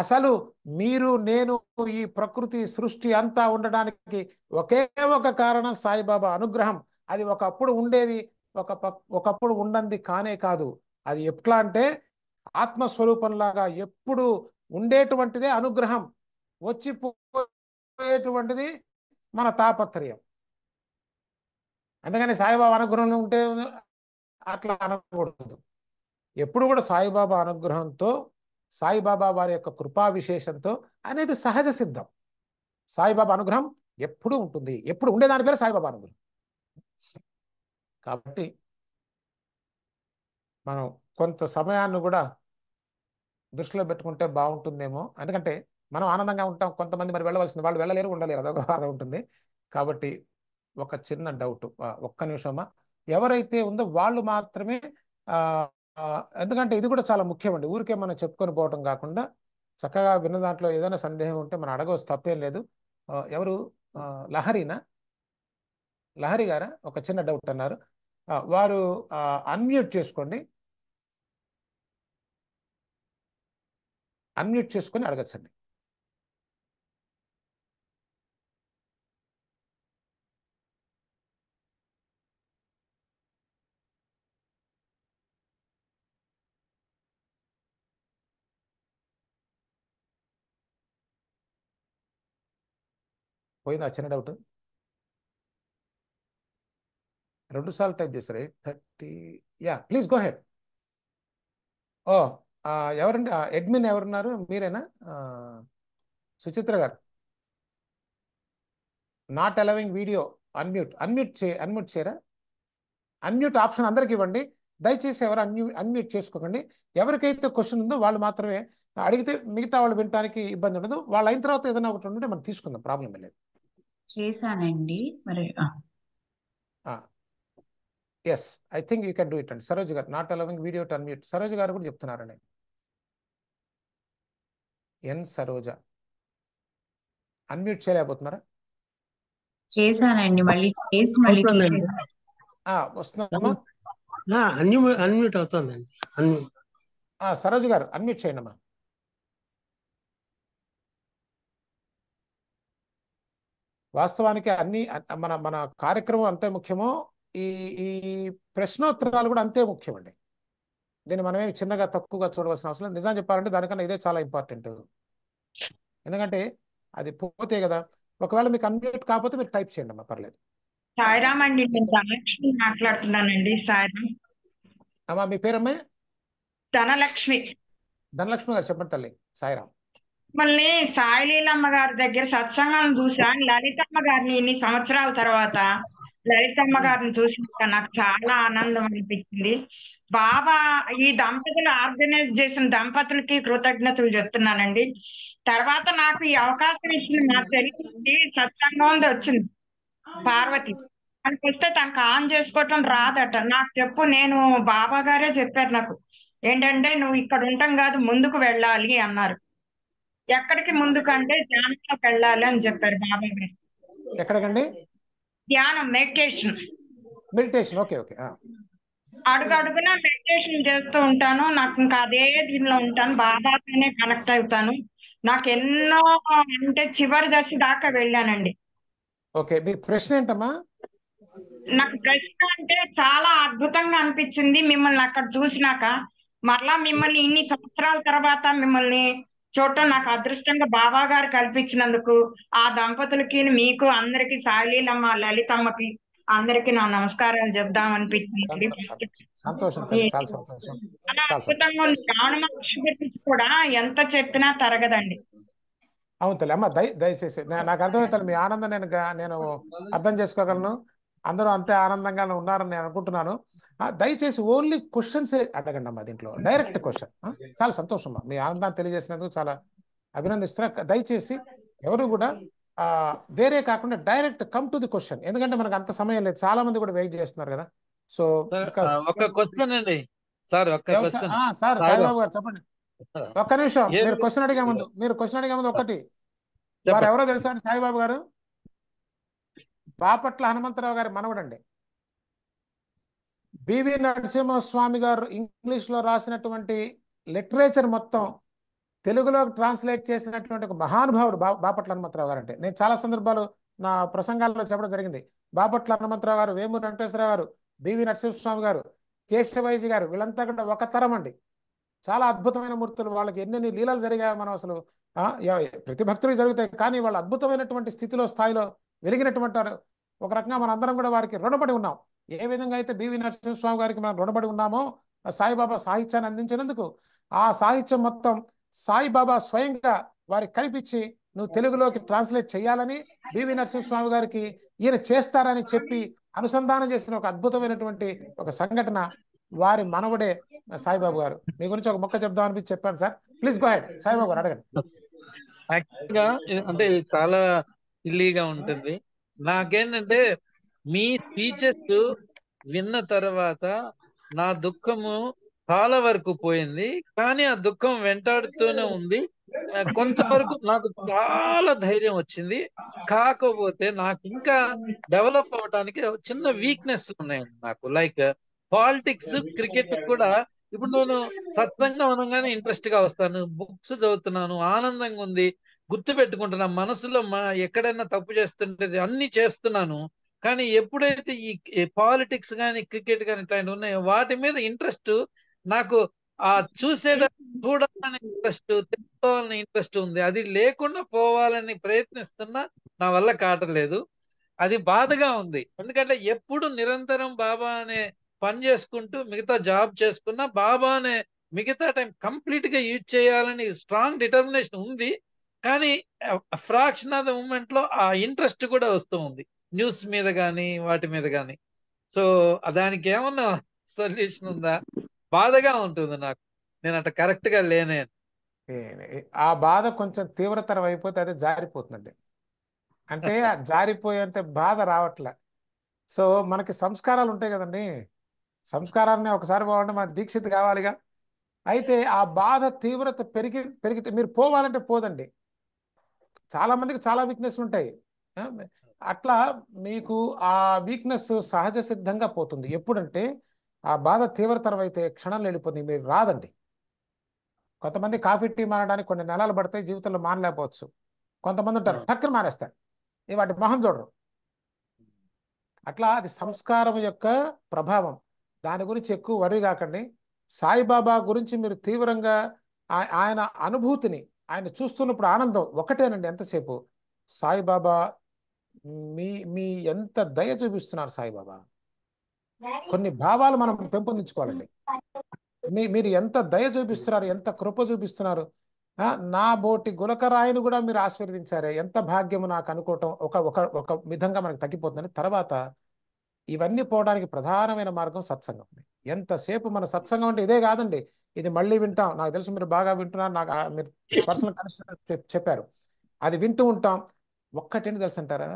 అసలు మీరు నేను ఈ ప్రకృతి సృష్టి అంతా ఉండడానికి ఒకే ఒక కారణం సాయిబాబా అనుగ్రహం అది ఒకప్పుడు ఉండేది ఒక ఒకప్పుడు ఉండంది కానే కాదు అది ఎట్లా అంటే ఆత్మస్వరూపంలాగా ఎప్పుడు ఉండేటువంటిదే అనుగ్రహం వచ్చిపోయేటువంటిది మన తాపత్రయం అందుకని సాయిబాబా అనుగ్రహం ఉంటే అట్లా అనకూడదు ఎప్పుడు కూడా సాయిబాబా అనుగ్రహంతో సాయిబాబా వారి యొక్క కృపా విశేషంతో అనేది సహజ సిద్ధం సాయిబాబా అనుగ్రహం ఎప్పుడు ఉంటుంది ఎప్పుడు ఉండేదాని పేరు సాయిబాబా అనుగ్రహం కాబట్టి మనం కొంత సమయాన్ని కూడా దృష్టిలో పెట్టుకుంటే బాగుంటుందేమో ఎందుకంటే మనం ఆనందంగా ఉంటాం కొంతమంది మరి వెళ్ళవలసింది వాళ్ళు వెళ్ళలేరు ఉండలేరు అదొక బాధ ఉంటుంది కాబట్టి ఒక చిన్న డౌట్ ఒక్క నిమిషమా ఎవరైతే ఉందో వాళ్ళు మాత్రమే ఎందుకంటే ఇది కూడా చాలా ముఖ్యమండి ఊరికే మనం చెప్పుకొని పోవటం కాకుండా చక్కగా విన్న దాంట్లో ఏదైనా సందేహం ఉంటే మనం అడగవచ్చు తప్పేం లేదు ఎవరు లహరీనా లహరి గారా ఒక చిన్న డౌట్ అన్నారు వారు అన్మ్యూట్ చేసుకోండి అన్మ్యూట్ చేసుకొని అడగచ్చండి పోయిందా చిన్న డౌట్ రెండు సార్లు టైప్ చేశారు eight thirty yeah please go head ఓ ఎవరండి అడ్మిన్ ఎవరున్నారు మీరేనా Suchitra garu not allowing video unmute unmute చే అన్మ్యూట్ చేయరా అన్మ్యూట్ ఆప్షన్ అందరికి ఇవ్వండి దయచేసి ఎవరు అన్యూ అన్మ్యూట్ చేసుకోకండి ఎవరికైతే క్వశ్చన్ ఉందో వాళ్ళు మాత్రమే అడిగితే మిగతా వాళ్ళు వినడానికి ఇబ్బంది ఉండదు వాళ్ళు అయిన తర్వాత ఏదైనా ఒకటి ఉంటే మనం తీసుకుందాం ప్రాబ్లం లేదు చేశానండి మరి yes I think you can do it అండి Saroj garu not allowing video turn mute Saroj garu కూడా చెప్తున్నారండి ఎన్ సరోజ అన్మ్యూట్ చేయలేకపోతున్నారా సరోజ్ గారు అన్మ్యూట్ చేయండి అమ్మా వాస్తవానికి అన్ని మన మన కార్యక్రమం అంతే ముఖ్యమో ఈ ఈ ప్రశ్నోత్తరాలు కూడా అంతే ముఖ్యమండి దీన్ని మనమేమి చిన్నగా తక్కువగా చూడవలసిన అవసరం నిజం చెప్పాలంటే దానికన్నా ఇదే చాలా ఇంపార్టెంట్ ఎందుకంటే అది పోతే కదా ఒకవేళ మీకు అన్మ్యూట్ కాకపోతే మీరు టైప్ చేయండి అమ్మా పర్లేదు సాయిరామ్ అండి ధనలక్ష్మి మాట్లాడుతున్నానండి సాయిరామ్ అమ్మా మీ పేరమ్మా ధనలక్ష్మి ధనలక్ష్మి గారు చెప్పండి తల్లి సాయిరామ్ మిమ్మల్ని సాయిలీలమ్మ గారి దగ్గర సత్సంగాలను చూసాను లలితమ్మ గారిని ఇన్ని సంవత్సరాల తర్వాత లలితమ్మ గారిని చూసినాక నాకు చాలా ఆనందం అనిపించింది బాబా ఈ దంపతులు ఆర్గనైజ్ చేసిన దంపతులకి కృతజ్ఞతలు చెప్తున్నానండి తర్వాత నాకు ఈ అవకాశం ఇచ్చింది నాకు తెలిసింది సత్సంగం వచ్చింది పార్వతి తనకి వస్తే తనకు ఆన్ చేసుకోవటం రాదట నాకు చెప్పు నేను బాబా గారే చెప్పారు నాకు ఏంటంటే నువ్వు ఇక్కడ ఉంటాం కాదు ముందుకు వెళ్ళాలి అన్నారు ఎక్కడికి కంటే ధ్యానంలోకి వెళ్ళాలి అని చెప్పారు బాబాయ్ గారు ఎక్కడికండి ధ్యానం మెడిటేషన్ మెడిటేషన్ ఓకే ఓకే అడుగు అడుగున మెడిటేషన్ చేస్తూ ఉంటాను నాకు ఇంకా అదే దీనిలో ఉంటాను బాబాతోనే కనెక్ట్ అవుతాను నాకు ఎన్నో అంటే చివరి దశ దాకా వెళ్ళానండి ఓకే మీ ప్రశ్న ఏంటమ్మా నాకు ప్రశ్న అంటే చాలా అద్భుతంగా అనిపించింది మిమ్మల్ని అక్కడ చూసినాక మరలా మిమ్మల్ని ఇన్ని సంవత్సరాల తర్వాత మిమ్మల్ని చూడటం నాకు అదృష్టంగా బాబా గారు కల్పించినందుకు ఆ దంపతులకి మీకు అందరికి సాయిలీలమ్మ లలితమ్మకి అందరికి నా నమస్కారాలు చెప్దాం అనిపించింది అద్భుతంగా రావణ గురించి కూడా ఎంత చెప్పినా తరగదండి అవును తల్లి అమ్మ దయ దయచేసి నాకు అర్థమవుతుంది మీ ఆనందం నేను నేను అర్థం చేసుకోగలను అందరూ అంతే ఆనందంగా ఉన్నారని నేను అనుకుంటున్నాను దయచేసి ఓన్లీ క్వశ్చన్స్ అడగండి అమ్మా దీంట్లో డైరెక్ట్ క్వశ్చన్ చాలా సంతోషం మీ ఆనందాన్ని తెలియజేసినందుకు చాలా అభినందిస్తున్నా దయచేసి ఎవరు కూడా వేరే కాకుండా direct come to the question ఎందుకంటే మనకు అంత సమయం లేదు చాలా మంది కూడా వెయిట్ చేస్తున్నారు కదా సో ఒక క్వశ్చన్ అండి సార్ సార్ సాయిబాబు గారు చెప్పండి ఒక్క నిమిషం మీరు క్వశ్చన్ అడిగే ముందు మీరు క్వశ్చన్ అడిగే ముందు ఒకటి వారు ఎవరో తెలుసా సాయిబాబు గారు బాపట్ల హనుమంతరావు గారి మనవడండి బివి నరసింహస్వామి గారు ఇంగ్లీష్లో రాసినటువంటి లిటరేచర్ మొత్తం తెలుగులో ట్రాన్స్లేట్ చేసినటువంటి ఒక మహానుభావుడు బా బాపట్ల హనుమంతరావు గారు అంటే నేను చాలా సందర్భాలు నా ప్రసంగాల్లో చెప్పడం జరిగింది బాపట్ల హనుమంతరావు గారు వేమూరి వెంకటేశ్వరరావు గారు బివి నరసింహస్వామి గారు కేశవైజీ గారు వీళ్ళంతా కూడా ఒక తరం అండి చాలా అద్భుతమైన మూర్తులు వాళ్ళకి ఎన్నెన్ని లీలలు జరిగాయో మనం అసలు ప్రతి భక్తుడికి జరుగుతాయి కానీ వాళ్ళు అద్భుతమైనటువంటి స్థితిలో స్థాయిలో వెలిగినటువంటి ఒక రకంగా మనందరం కూడా వారికి రుణపడి ఉన్నాం ఏ విధంగా అయితే బివి నరసింహస్వామి గారికి మనం రుణపడి ఉన్నామో సాయిబాబా సాహిత్యాన్ని అందించినందుకు ఆ సాహిత్యం మొత్తం సాయిబాబా స్వయంగా వారికి కనిపించి నువ్వు తెలుగులోకి ట్రాన్స్లేట్ చేయాలని బివి నరసింహస్వామి గారికి ఈయన చేస్తారని చెప్పి అనుసంధానం చేసిన ఒక అద్భుతమైనటువంటి ఒక సంఘటన వారి మనవడే సాయిబాబు గారు మీ గురించి ఒక మొక్క చెప్దాం అనిపించి చెప్పాను sir please go head Saibabu garu అడగండి యాక్చువల్గా అంటే చాలా ఇల్లీగా ఉంటుంది నాకేంటంటే మీ స్పీచెస్ విన్న తర్వాత నా దుఃఖము చాలా వరకు పోయింది కానీ ఆ దుఃఖం వెంటాడుతూనే ఉంది కొంతవరకు నాకు చాలా ధైర్యం వచ్చింది కాకపోతే నాకు ఇంకా డెవలప్ అవడానికి చిన్న వీక్నెస్ ఉన్నాయండి నాకు లైక్ పాలిటిక్స్ క్రికెట్ కూడా ఇప్పుడు నేను సత్సంగం ఉండగానే ఇంట్రెస్ట్ గా వస్తాను బుక్స్ చదువుతున్నాను ఆనందంగా ఉంది గుర్తు పెట్టుకుంటున్నా మనసులో ఎక్కడైనా తప్పు చేస్తుంటే అన్ని చేస్తున్నాను కానీ ఎప్పుడైతే ఈ పాలిటిక్స్ కానీ క్రికెట్ కానీ ఇట్లాంటివి ఉన్నాయో వాటి మీద ఇంట్రెస్ట్ నాకు ఆ చూసేట చూడాలని ఇంట్రెస్ట్ తెలుసుకోవాలని ఇంట్రెస్ట్ ఉంది అది లేకుండా పోవాలని ప్రయత్నిస్తున్నా నా వల్ల కాటలేదు అది బాధగా ఉంది ఎందుకంటే ఎప్పుడు నిరంతరం బాబా అనే పని చేసుకుంటూ మిగతా జాబ్ చేసుకున్నా బాబా అనే మిగతా టైం కంప్లీట్ గా యూజ్ చేయాలని స్ట్రాంగ్ డిటర్మినేషన్ ఉంది కానీ ఫ్రాక్షన్ ఆఫ్ ద మూమెంట్ లో ఆ ఇంట్రెస్ట్ కూడా వస్తూ ఉంది న్యూస్ మీద కానీ వాటి మీద కానీ సో దానికి ఏమన్నా సొల్యూషన్ ఉందా బాధగా ఉంటుంది నాకు నేను అట్ట కరెక్ట్ గా లేనే ఆ బాధ కొంచెం తీవ్రతరం అయిపోతే అదే జారిపోతుందండి అంటే జారిపోయేంత బాధ రావట్లే సో మనకి సంస్కారాలు ఉంటాయి కదండి సంస్కారాన్ని ఒకసారి బాగుంటే మన దీక్షిత కావాలిగా అయితే ఆ బాధ తీవ్రత పెరిగి పెరిగితే మీరు పోవాలంటే పోదండి చాలా మందికి చాలా వీక్నెస్ ఉంటాయి అట్లా మీకు ఆ వీక్నెస్ సహజ సిద్ధంగా పోతుంది ఎప్పుడంటే ఆ బాధ తీవ్రతరం అయితే క్షణంలో వెళ్ళిపోతుంది మీరు రాదండి కొంతమంది కాఫీ టీ మారడానికి కొన్ని నెలలు పడితే జీవితంలో మానలేకపోవచ్చు కొంతమంది ఉంటారు టక్కున మానేస్తారు ఇవి వాటి మొహం చూడరు అట్లా అది సంస్కారం యొక్క ప్రభావం దాని గురించి ఎక్కువ వరి కాకండి సాయిబాబా గురించి మీరు తీవ్రంగా ఆయన అనుభూతిని ఆయన చూస్తున్నప్పుడు ఆనందం ఒకటేనండి ఎంతసేపు సాయిబాబా మీ మీ ఎంత దయ చూపిస్తున్నారు సాయిబాబా కొన్ని భావాలు మనం పెంపొందించుకోవాలండి మీ మీరు ఎంత దయ చూపిస్తున్నారు ఎంత కృప చూపిస్తున్నారు నా బోటి గులకరాయిని కూడా మీరు ఆశీర్వదించారే ఎంత భాగ్యము నాకు అనుకోవటం ఒక ఒక ఒక విధంగా మనకు తగ్గిపోతుందని తర్వాత ఇవన్నీ పోవడానికి ప్రధానమైన మార్గం సత్సంగం ఎంతసేపు మన సత్సంగం అంటే ఇదే కాదండి ఇది మళ్ళీ వింటాం నాకు తెలుసు మీరు బాగా వింటున్నారు నాకు మీరు పర్సనల్ కనెక్షన్ చెప్పారు అది వింటూ ఉంటాం ఒక్కటేంటి అంటారా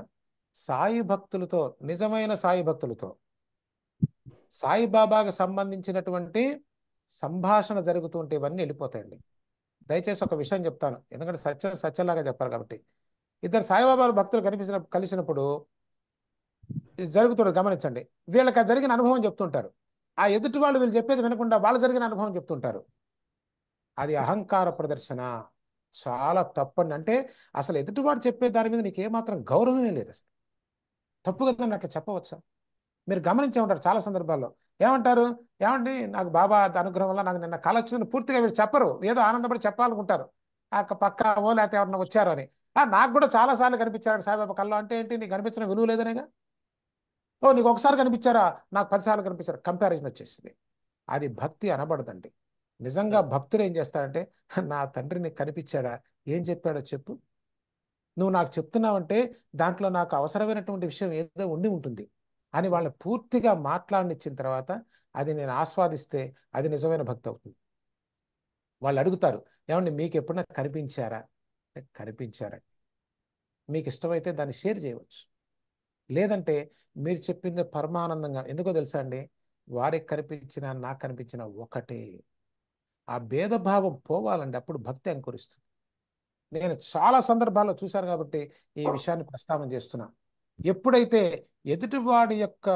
సాయి భక్తులతో నిజమైన సాయి భక్తులతో సాయిబాబాకు సంబంధించినటువంటి సంభాషణ జరుగుతూ ఉంటే ఇవన్నీ వెళ్ళిపోతాయండి దయచేసి ఒక విషయం చెప్తాను ఎందుకంటే సత్య సత్యంలాగా చెప్పారు కాబట్టి ఇద్దరు సాయిబాబా భక్తులు కనిపించిన కలిసినప్పుడు జరుగుతుంది గమనించండి వీళ్ళకి జరిగిన అనుభవం చెప్తుంటారు ఆ ఎదుటి వాళ్ళు వీళ్ళు చెప్పేది వినకుండా వాళ్ళు జరిగిన అనుభవం చెప్తుంటారు అది అహంకార ప్రదర్శన చాలా తప్పండి అంటే అసలు ఎదుటివాడు చెప్పే దాని మీద నీకు ఏమాత్రం గౌరవమే లేదు అసలు తప్పు కదా అట్లా చెప్పవచ్చా మీరు గమనించే ఉంటారు చాలా సందర్భాల్లో ఏమంటారు ఏమండి నాకు బాబా అనుగ్రహం వల్ల నాకు నిన్న కళ వచ్చిందని పూర్తిగా మీరు చెప్పరు ఏదో ఆనందపడి చెప్పాలనుకుంటారు ఆ పక్క ఓ లేకపోతే ఎవరన్నా వచ్చారు అని నాకు కూడా చాలాసార్లు కనిపించారు సాయిబాబా కళ్ళు అంటే ఏంటి నీకు కనిపించిన విలువ లేదనేగా ఓ నీకు ఒకసారి కనిపించారా నాకు పదిసార్లు కనిపించారు కంపారిజన్ వచ్చేసింది అది భక్తి అనబడదండి నిజంగా భక్తులు ఏం చేస్తారంటే నా తండ్రిని కనిపించాడా ఏం చెప్పాడో చెప్పు నువ్వు నాకు చెప్తున్నావంటే దాంట్లో నాకు అవసరమైనటువంటి విషయం ఏదో ఉండి ఉంటుంది అని వాళ్ళని పూర్తిగా మాట్లాడినిచ్చిన తర్వాత అది నేను ఆస్వాదిస్తే అది నిజమైన భక్తి అవుతుంది వాళ్ళు అడుగుతారు ఏమండి మీకు ఎప్పుడైనా కనిపించారా కనిపించారండి మీకు ఇష్టమైతే దాన్ని షేర్ చేయవచ్చు లేదంటే మీరు చెప్పింది పరమానందంగా ఎందుకో తెలుసా అండి వారికి కనిపించినా నాకు కనిపించిన ఒకటే ఆ భేదభావం పోవాలండి అప్పుడు భక్తి అంకురిస్తుంది నేను చాలా సందర్భాల్లో చూశాను కాబట్టి ఈ విషయాన్ని ప్రస్తావన చేస్తున్నా ఎప్పుడైతే ఎదుటివాడి యొక్క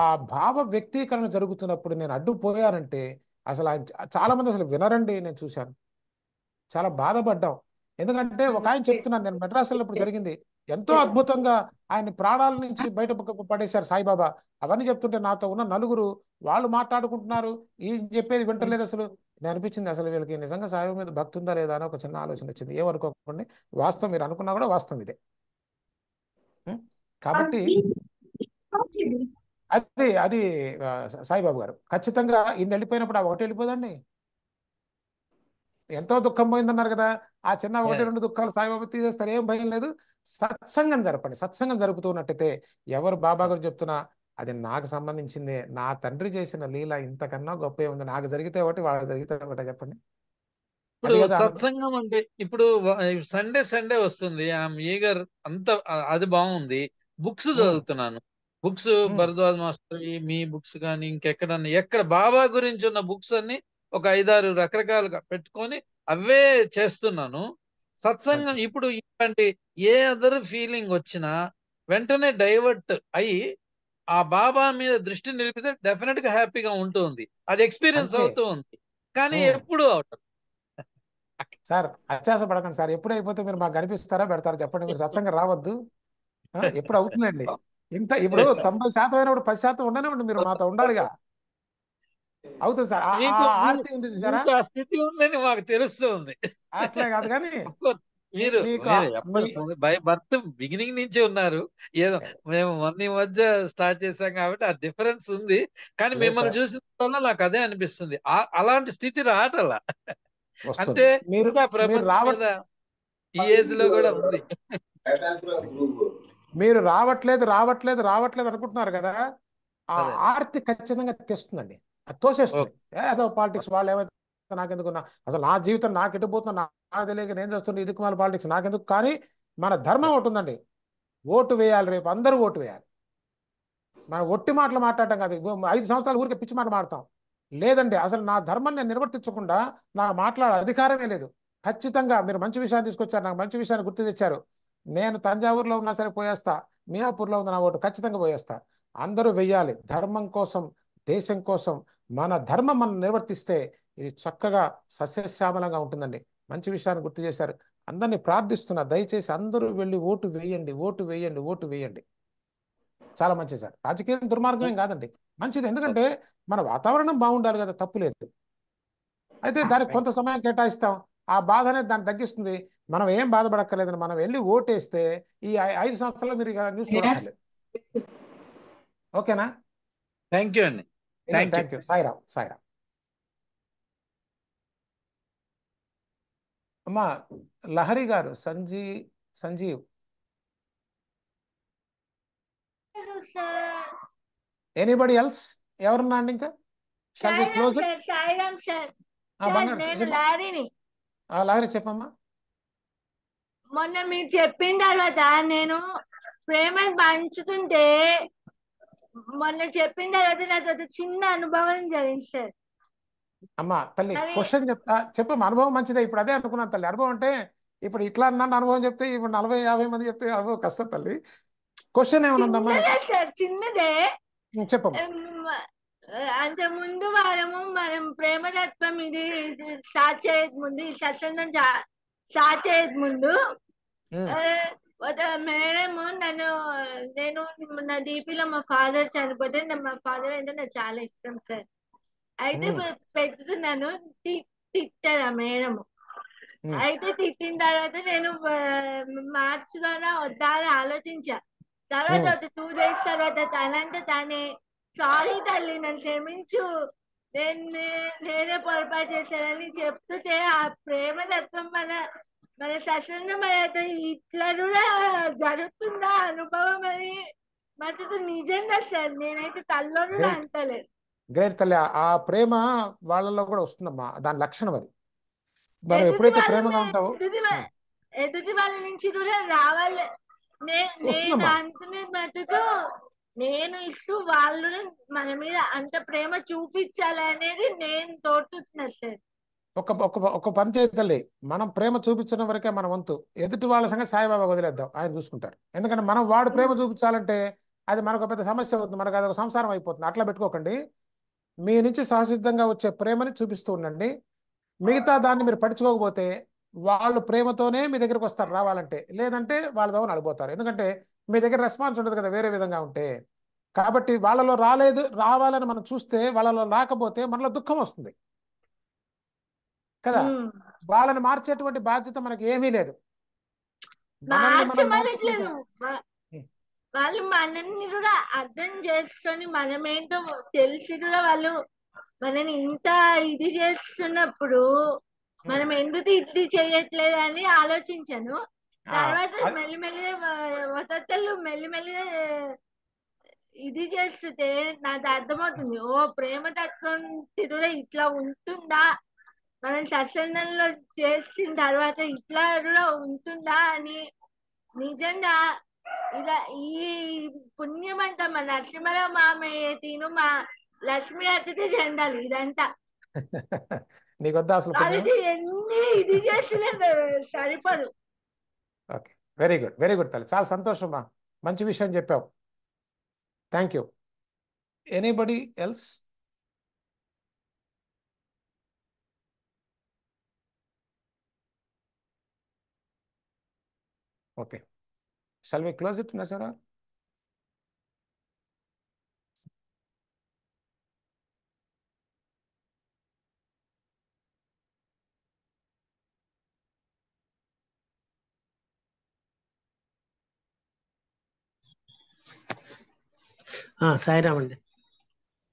ఆ భావ వ్యక్తీకరణ జరుగుతున్నప్పుడు నేను అడ్డుపోయానంటే అసలు ఆయన చాలా మంది అసలు వినరండి నేను చూశాను చాలా బాధపడ్డాం ఎందుకంటే ఒక ఆయన చెప్తున్నాను నేను మెడ్రాస్ ఇప్పుడు జరిగింది ఎంతో అద్భుతంగా ఆయన ప్రాణాల నుంచి బయట పడేశారు సాయిబాబా అవన్నీ చెప్తుంటే నాతో ఉన్న నలుగురు వాళ్ళు మాట్లాడుకుంటున్నారు ఏం చెప్పేది వింటలేదు అసలు నేను అనిపించింది అసలు వీళ్ళకి నిజంగా సాయిబాబా మీద భక్తి ఉందా లేదా అని ఒక చిన్న ఆలోచన వచ్చింది ఏమనుకోకుండా వాస్తవం మీరు అనుకున్నా కూడా వాస్తవం ఇదే కాబట్టి అది అది సాయిబాబు గారు ఖచ్చితంగా ఇంత వెళ్ళిపోయినప్పుడు ఆ ఒకటి వెళ్ళిపోదండి ఎంతో దుఃఖం పోయిందన్నారు కదా ఆ చిన్న ఒకటి రెండు దుఃఖాలు సాయిబాబు తీసేస్తారు ఏం భయం లేదు సత్సంగం జరపండి సత్సంగం జరుపుతున్నట్టయితే ఎవరు బాబా గారు చెప్తున్నా అది నాకు సంబంధించిందే నా తండ్రి చేసిన లీల ఇంతకన్నా గొప్ప ఉంది నాకు జరిగితే ఒకటి వాళ్ళకి జరిగితే ఒకటి చెప్పండి ఇప్పుడు సత్సంగం అంటే ఇప్పుడు సండే సండే వస్తుంది ఆమె ఈగర్ అంత అది బాగుంది బుక్స్ చదువుతున్నాను బుక్స్ భరద్వాజ్ మాస్టర్ మీ బుక్స్ కానీ ఇంకెక్కడన్నా ఎక్కడ బాబా గురించి ఉన్న బుక్స్ అన్ని ఒక ఐదారు రకరకాలుగా పెట్టుకొని అవే చేస్తున్నాను సత్సంగం ఇప్పుడు ఇలాంటి ఏ అదర్ ఫీలింగ్ వచ్చినా వెంటనే డైవర్ట్ అయ్యి ఆ బాబా మీద దృష్టి నిలిపితే డెఫినెట్ గా హ్యాపీగా ఉంటుంది అది ఎక్స్పీరియన్స్ అవుతూ ఉంది కానీ ఎప్పుడు అవుతుంది సార్ అత్యాస పడకండి సార్ ఎప్పుడు అయిపోతే మీరు మాకు కనిపిస్తారా పెడతారు చెప్పండి మీరు సత్సంగం రావద్దు ఎప్పుడు అవుతుందండి ఇంత ఇప్పుడు తొంభై శాతం అయినప్పుడు పది శాతం ఉండనివ్వండి మీరు మాతో ఉండాలిగా అవుతుంది సార్ ఉంది చూసారా స్థితి ఉందని మాకు తెలుస్తుంది అట్లే కాదు కానీ మీరు బర్త్ బిగినింగ్ నుంచి ఉన్నారు ఏదో మేము మొన్న మధ్య స్టార్ట్ చేసాం కాబట్టి ఆ డిఫరెన్స్ ఉంది కానీ మిమ్మల్ని చూసిన నాకు అదే అనిపిస్తుంది అలాంటి స్థితి రాటలా అంటే ఈ ఏజ్ లో కూడా ఉంది మీరు రావట్లేదు రావట్లేదు రావట్లేదు అనుకుంటున్నారు కదా ఆ ఆర్తి ఖచ్చితంగా తెస్తుందండి తోసేస్తుంది ఏదో పాలిటిక్స్ వాళ్ళు ఏమైతే నాకెందుకు అసలు నా జీవితం నాకు పోతున్నా నాకు తెలియక నేను ఇది కుమార్ పాలిటిక్స్ నాకెందుకు కానీ మన ధర్మం ఒకటి ఉందండి ఓటు వేయాలి రేపు అందరూ ఓటు వేయాలి మనం ఒట్టి మాటలు మాట్లాడటం కాదు ఐదు సంవత్సరాల ఊరికే పిచ్చి మాట మాడతాం లేదండి అసలు నా ధర్మం నేను నిర్వర్తించకుండా నా మాట్లాడే అధికారమే లేదు ఖచ్చితంగా మీరు మంచి విషయాన్ని తీసుకొచ్చారు నాకు మంచి విషయాన్ని గుర్తు తెచ్చారు నేను తంజావూరులో ఉన్నా సరే పోయేస్తా మియాపూర్లో ఉంది నా ఓటు ఖచ్చితంగా పోయేస్తా అందరూ వెయ్యాలి ధర్మం కోసం దేశం కోసం మన ధర్మం మనం నిర్వర్తిస్తే ఇది చక్కగా సస్యశ్యామలంగా ఉంటుందండి మంచి విషయాన్ని గుర్తు చేశారు అందరినీ ప్రార్థిస్తున్నా దయచేసి అందరూ వెళ్ళి ఓటు వేయండి ఓటు వేయండి ఓటు వేయండి చాలా మంచిది సార్ రాజకీయం ఏం కాదండి మంచిది ఎందుకంటే మన వాతావరణం బాగుండాలి కదా తప్పు లేదు అయితే దానికి కొంత సమయం కేటాయిస్తాం ఆ బాధ అనేది దాన్ని తగ్గిస్తుంది మనం ఏం బాధపడక్కర్లేదని మనం వెళ్ళి ఓటేస్తే ఈ ఐదు సంవత్సరాలు మీరు న్యూస్ చూడాలి ఓకేనా థ్యాంక్ యూ అండి థ్యాంక్ యూ సాయిరామ్ సాయిరామ్ అమ్మా లహరి గారు సంజీ సంజీవ్ ఎనీబడి ఎల్స్ ఎవరున్నా అండి ఇంకా షాల్ క్లోజ్ లహరి చెప్పమ్మా మొన్న మీరు చెప్పిన తర్వాత నేను ప్రేమ పంచుతుంటే మొన్న చెప్పిన తర్వాత నాతో చిన్న అనుభవం జరిగింది సార్ అమ్మ తల్లి క్వశ్చన్ చెప్తా చెప్పు అనుభవం మంచిదే ఇప్పుడు అదే అనుకున్నాను తల్లి అనుభవం అంటే ఇప్పుడు ఇట్లా అన్నాను అనుభవం చెప్తే ఇప్పుడు నలభై యాభై మంది చెప్తే అనుభవం కష్టం తల్లి క్వశ్చన్ ఏమన్నా చిన్నదే చెప్ప అంటే ముందు వారము మనం ప్రేమతత్వం ఇది స్టార్ట్ చేయదు ముందు ఈ సత్సంగం స్టార్ట్ చేయదు ముందు మేడము నన్ను నేను నా డీపీలో మా ఫాదర్ చనిపోతే మా ఫాదర్ అంటే నాకు చాలా ఇష్టం సార్ అయితే పెట్టుతున్నాను తిట్టారా మేడం అయితే తిట్టిన తర్వాత నేను మార్చులోనా వద్దా అని ఆలోచించా తర్వాత ఒక టూ డేస్ తర్వాత తనంతా తానే సారీ తల్లి నన్ను క్షమించు నేను నేనే పొరపాటు చేశానని చెప్తుంటే ఆ ప్రేమ తత్వం మన మన సస్యమయ్యాక ఇట్లా కూడా జరుగుతుందా అనుభవం అని మాకు నిజంగా సార్ నేనైతే తల్లో కూడా అంటలేదు గ్రేట్ తల్లి ఆ ప్రేమ వాళ్ళలో కూడా వస్తుందమ్మా దాని లక్షణం అది మనం ఎప్పుడైతే ప్రేమగా ఉంటావో ఎదుటి వాళ్ళ నుంచి కూడా రావాలి నేను ఇస్తూ వాళ్ళు మన మీద అంత ప్రేమ చూపించాలి అనేది నేను తోడుతున్నా ఒక ఒక ఒక పని చేయాలి మనం ప్రేమ చూపించడం వరకే మన వంతు ఎదుటి వాళ్ళ సంగతి సాయిబాబా వదిలేద్దాం ఆయన చూసుకుంటారు ఎందుకంటే మనం వాడు ప్రేమ చూపించాలంటే అది మనకు పెద్ద సమస్య అవుతుంది మనకు అది ఒక సంసారం అయిపోతుంది అట్లా పెట్టుకోకండి మీ నుంచి సహసిద్ధంగా వచ్చే ప్రేమని చూపిస్తూ ఉండండి మిగతా దాన్ని మీరు పడుచుకోకపోతే వాళ్ళు ప్రేమతోనే మీ దగ్గరకు వస్తారు రావాలంటే లేదంటే వాళ్ళ దవన అడిగిపోతారు ఎందుకంటే మీ దగ్గర రెస్పాన్స్ ఉండదు కదా వేరే విధంగా ఉంటే కాబట్టి వాళ్ళలో రాలేదు రావాలని మనం చూస్తే వాళ్ళలో రాకపోతే మనలో దుఃఖం వస్తుంది కదా వాళ్ళని మార్చేటువంటి బాధ్యత మనకి ఏమీ లేదు వాళ్ళు మనల్ని కూడా అర్థం చేసుకొని మనమేంటో తెలిసి కూడా వాళ్ళు మనని ఇంత ఇది చేస్తున్నప్పుడు మనం ఎందుకు ఇది చేయట్లేదు అని ఆలోచించాను తర్వాత మెల్లిమెల్లిగా వతత్తలు మెల్లిమెల్లిగా ఇది చేస్తుంటే నాకు అర్థమవుతుంది ఓ ప్రేమ తత్వం తిరుగుడే ఇట్లా ఉంటుందా మనం సత్సంగంలో చేసిన తర్వాత ఇట్లా కూడా ఉంటుందా అని నిజంగా ఇలా ఈ పుణ్యమంతా మా నరసింహరావు మామయ్య తిను మా లక్ష్మి అతిథి చెందాలి ఇదంతా నీకు వద్దా అసలు ఎన్ని ఇది చేసినా సరిపోదు okay very good very good తల్లి చాలా సంతోషం మా మంచి విషయం చెప్పావు thank you anybody else okay Shall we close it, Nasara? సాయిరామండి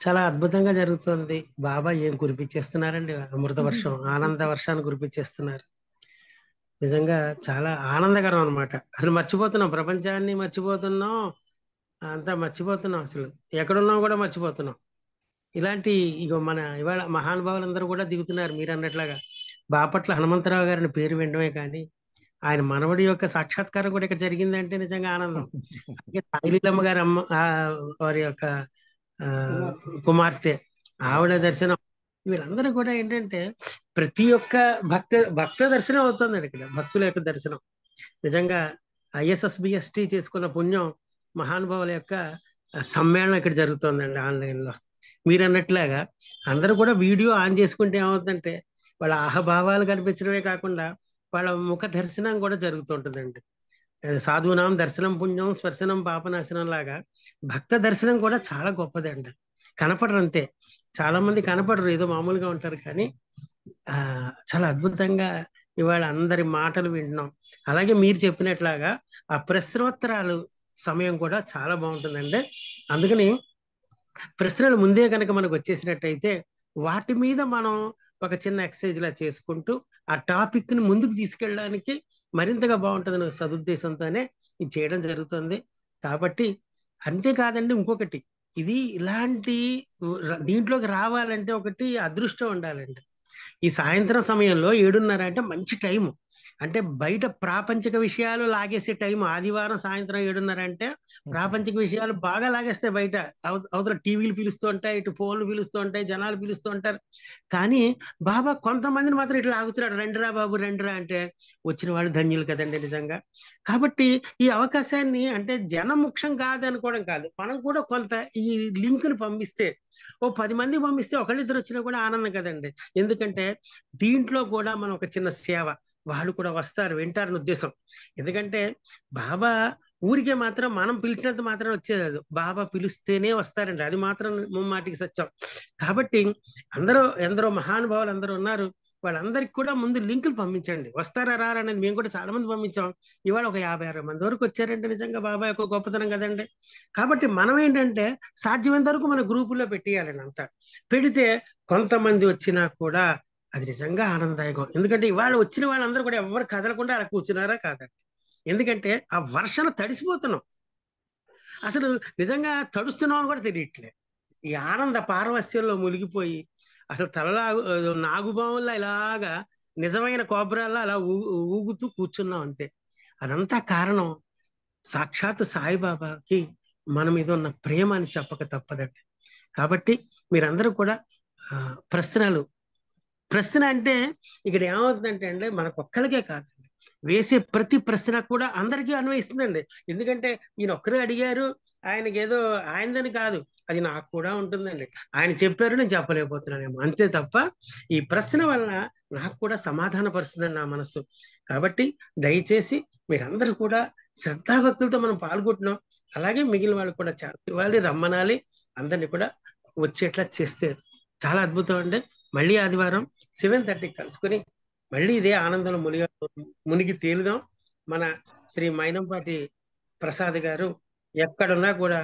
చాలా అద్భుతంగా జరుగుతుంది బాబా ఏం కురిపించేస్తున్నారండి అమృత వర్షం ఆనంద వర్షాన్ని కురిపించేస్తున్నారు నిజంగా చాలా ఆనందకరం అనమాట అసలు మర్చిపోతున్నాం ప్రపంచాన్ని మర్చిపోతున్నాం అంతా మర్చిపోతున్నాం అసలు ఎక్కడున్నాం కూడా మర్చిపోతున్నాం ఇలాంటి ఇగో మన ఇవాళ మహానుభావులందరూ కూడా దిగుతున్నారు మీరు అన్నట్లాగా బాపట్ల హనుమంతరావు గారిని పేరు వినడమే కానీ ఆయన మనవడి యొక్క సాక్షాత్కారం కూడా ఇక్కడ జరిగిందంటే నిజంగా ఆనందం అలాగే సాయిలీలమ్మ గారి అమ్మ వారి యొక్క కుమార్తె ఆవిడ దర్శనం వీళ్ళందరూ కూడా ఏంటంటే ప్రతి ఒక్క భక్త భక్త దర్శనం అవుతుందండి ఇక్కడ భక్తుల యొక్క దర్శనం నిజంగా ఐఎస్ఎస్బిఎస్టీ చేసుకున్న పుణ్యం మహానుభావుల యొక్క సమ్మేళనం ఇక్కడ జరుగుతుందండి ఆన్లైన్లో మీరు అన్నట్లాగా అందరూ కూడా వీడియో ఆన్ చేసుకుంటే ఏమవుతుందంటే వాళ్ళ ఆహభావాలు కనిపించడమే కాకుండా వాళ్ళ ముఖ దర్శనం కూడా జరుగుతుంటుందండి సాధునాం దర్శనం పుణ్యం స్పర్శనం పాపనాశనం లాగా భక్త దర్శనం కూడా చాలా గొప్పదండి కనపడరు అంతే చాలా మంది కనపడరు ఏదో మామూలుగా ఉంటారు కానీ ఆ చాలా అద్భుతంగా ఇవాళ అందరి మాటలు వింటున్నాం అలాగే మీరు చెప్పినట్లాగా ఆ ప్రశ్నోత్తరాలు సమయం కూడా చాలా బాగుంటుందండి అందుకని ప్రశ్నలు ముందే కనుక మనకు వచ్చేసినట్టయితే వాటి మీద మనం ఒక చిన్న ఎక్సర్సైజ్ లా చేసుకుంటూ ఆ టాపిక్ ని ముందుకు తీసుకెళ్ళడానికి మరింతగా బాగుంటుందని సదుద్దేశంతోనే ఇది చేయడం జరుగుతుంది కాబట్టి అంతేకాదండి ఇంకొకటి ఇది ఇలాంటి దీంట్లోకి రావాలంటే ఒకటి అదృష్టం ఉండాలండి ఈ సాయంత్రం సమయంలో ఏడున్నర అంటే మంచి టైము అంటే బయట ప్రాపంచిక విషయాలు లాగేసే టైం ఆదివారం సాయంత్రం ఏడున్నర అంటే ప్రాపంచిక విషయాలు బాగా లాగేస్తాయి బయట అవతల టీవీలు పిలుస్తూ ఉంటాయి ఇటు ఫోన్లు పిలుస్తూ ఉంటాయి జనాలు పిలుస్తూ ఉంటారు కానీ బాబా కొంతమందిని మాత్రం ఇట్లా ఆగుతున్నాడు రెండురా బాబు రెండురా అంటే వచ్చిన వాళ్ళు ధన్యులు కదండి నిజంగా కాబట్టి ఈ అవకాశాన్ని అంటే జన ముఖ్యం కాదనుకోవడం కాదు మనం కూడా కొంత ఈ లింక్ని పంపిస్తే ఓ పది మంది పంపిస్తే ఒకళ్ళిద్దరు వచ్చినా కూడా ఆనందం కదండి ఎందుకంటే దీంట్లో కూడా మనం ఒక చిన్న సేవ వాళ్ళు కూడా వస్తారు వింటారని ఉద్దేశం ఎందుకంటే బాబా ఊరికే మాత్రం మనం పిలిచినంత మాత్రం వచ్చేది బాబా పిలిస్తేనే వస్తారండి అది మాత్రం ముమ్మాటికి సత్యం కాబట్టి అందరూ ఎందరో మహానుభావులు అందరూ ఉన్నారు వాళ్ళందరికి కూడా ముందు లింకులు పంపించండి వస్తారా రారా అనేది మేము కూడా చాలా మంది పంపించాం ఇవాళ ఒక యాభై అరవై మంది వరకు వచ్చారంటే నిజంగా బాబా యొక్క గొప్పతనం కదండి కాబట్టి మనం ఏంటంటే సాధ్యమైనంత వరకు మన గ్రూపుల్లో పెట్టేయాలండి అంతా పెడితే కొంతమంది వచ్చినా కూడా అది నిజంగా ఆనందదాయకం ఎందుకంటే ఇవాళ వచ్చిన వాళ్ళందరూ కూడా ఎవరు కదలకుండా అలా కూర్చున్నారా కాదండి ఎందుకంటే ఆ వర్షం తడిసిపోతున్నాం అసలు నిజంగా తడుస్తున్నాం కూడా తెలియట్లే ఈ ఆనంద పార్వశ్యంలో మునిగిపోయి అసలు తలలాగు నాగుబాముల్లా ఇలాగా నిజమైన కోబరాల్లో అలా ఊగుతూ కూర్చున్నాం అంతే అదంతా కారణం సాక్షాత్ సాయిబాబాకి మన మీద ఉన్న ప్రేమ అని చెప్పక తప్పదండి కాబట్టి మీరందరూ కూడా ప్రశ్నలు ప్రశ్న అంటే ఇక్కడ ఏమవుతుందంటే అండి మనకు ఒక్కరికే కాదండి వేసే ప్రతి ప్రశ్న కూడా అందరికీ అన్వయిస్తుందండి ఎందుకంటే ఈయన ఒక్కరే అడిగారు ఆయనకి ఏదో ఆయనదని కాదు అది నాకు కూడా ఉంటుందండి ఆయన చెప్పారు నేను చెప్పలేకపోతున్నానేమో అంతే తప్ప ఈ ప్రశ్న వలన నాకు కూడా సమాధాన పరుస్తుందండి నా మనస్సు కాబట్టి దయచేసి మీరందరూ కూడా శ్రద్ధాభక్తులతో మనం పాల్గొంటున్నాం అలాగే మిగిలిన వాళ్ళు కూడా చాలా ఇవ్వాలి రమ్మనాలి అందరినీ కూడా వచ్చేట్లా చేస్తే చాలా అద్భుతం అండి మళ్ళీ ఆదివారం సెవెన్ థర్టీకి కలుసుకుని మళ్ళీ ఇదే ఆనందంలో మునిగ మునిగి తేలుదాం మన శ్రీ మైనంపాటి ప్రసాద్ గారు ఎక్కడున్నా కూడా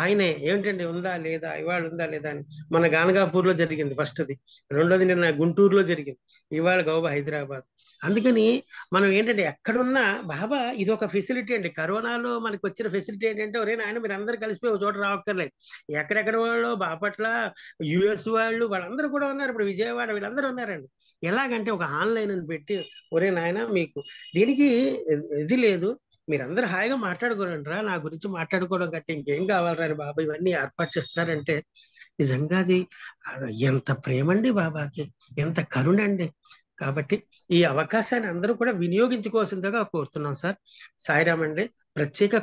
ఆయనే ఏమిటండి ఉందా లేదా ఇవాళ ఉందా లేదా అని మన గానగాపూర్లో జరిగింది ఫస్ట్ది రెండోది నిన్న గుంటూరులో జరిగింది ఇవాళ గౌబ హైదరాబాద్ అందుకని మనం ఏంటంటే ఎక్కడున్నా బాబా ఇది ఒక ఫెసిలిటీ అండి కరోనాలో మనకు వచ్చిన ఫెసిలిటీ ఏంటంటే ఒరే నాయన మీరు అందరు కలిసిపోయి ఒక చోట రావక్కర్లేదు ఎక్కడెక్కడ వాళ్ళు బాపట్ల యుఎస్ వాళ్ళు వాళ్ళందరూ కూడా ఉన్నారు ఇప్పుడు విజయవాడ వీళ్ళందరూ ఉన్నారండి ఎలాగంటే ఒక ఆన్లైన్ పెట్టి ఒరే నాయన మీకు దీనికి ఇది లేదు మీరందరూ హాయిగా రా నా గురించి మాట్లాడుకోవడం కంటే ఇంకేం కావాలరా బాబా ఇవన్నీ ఏర్పాటు చేస్తున్నారంటే నిజంగా అది ఎంత ప్రేమండి బాబాకి ఎంత కరుణ అండి కాబట్టి ఈ అవకాశాన్ని అందరూ కూడా వినియోగించుకోవాల్సిందిగా కోరుతున్నాం సార్ సాయిరామ్ ప్రత్యేక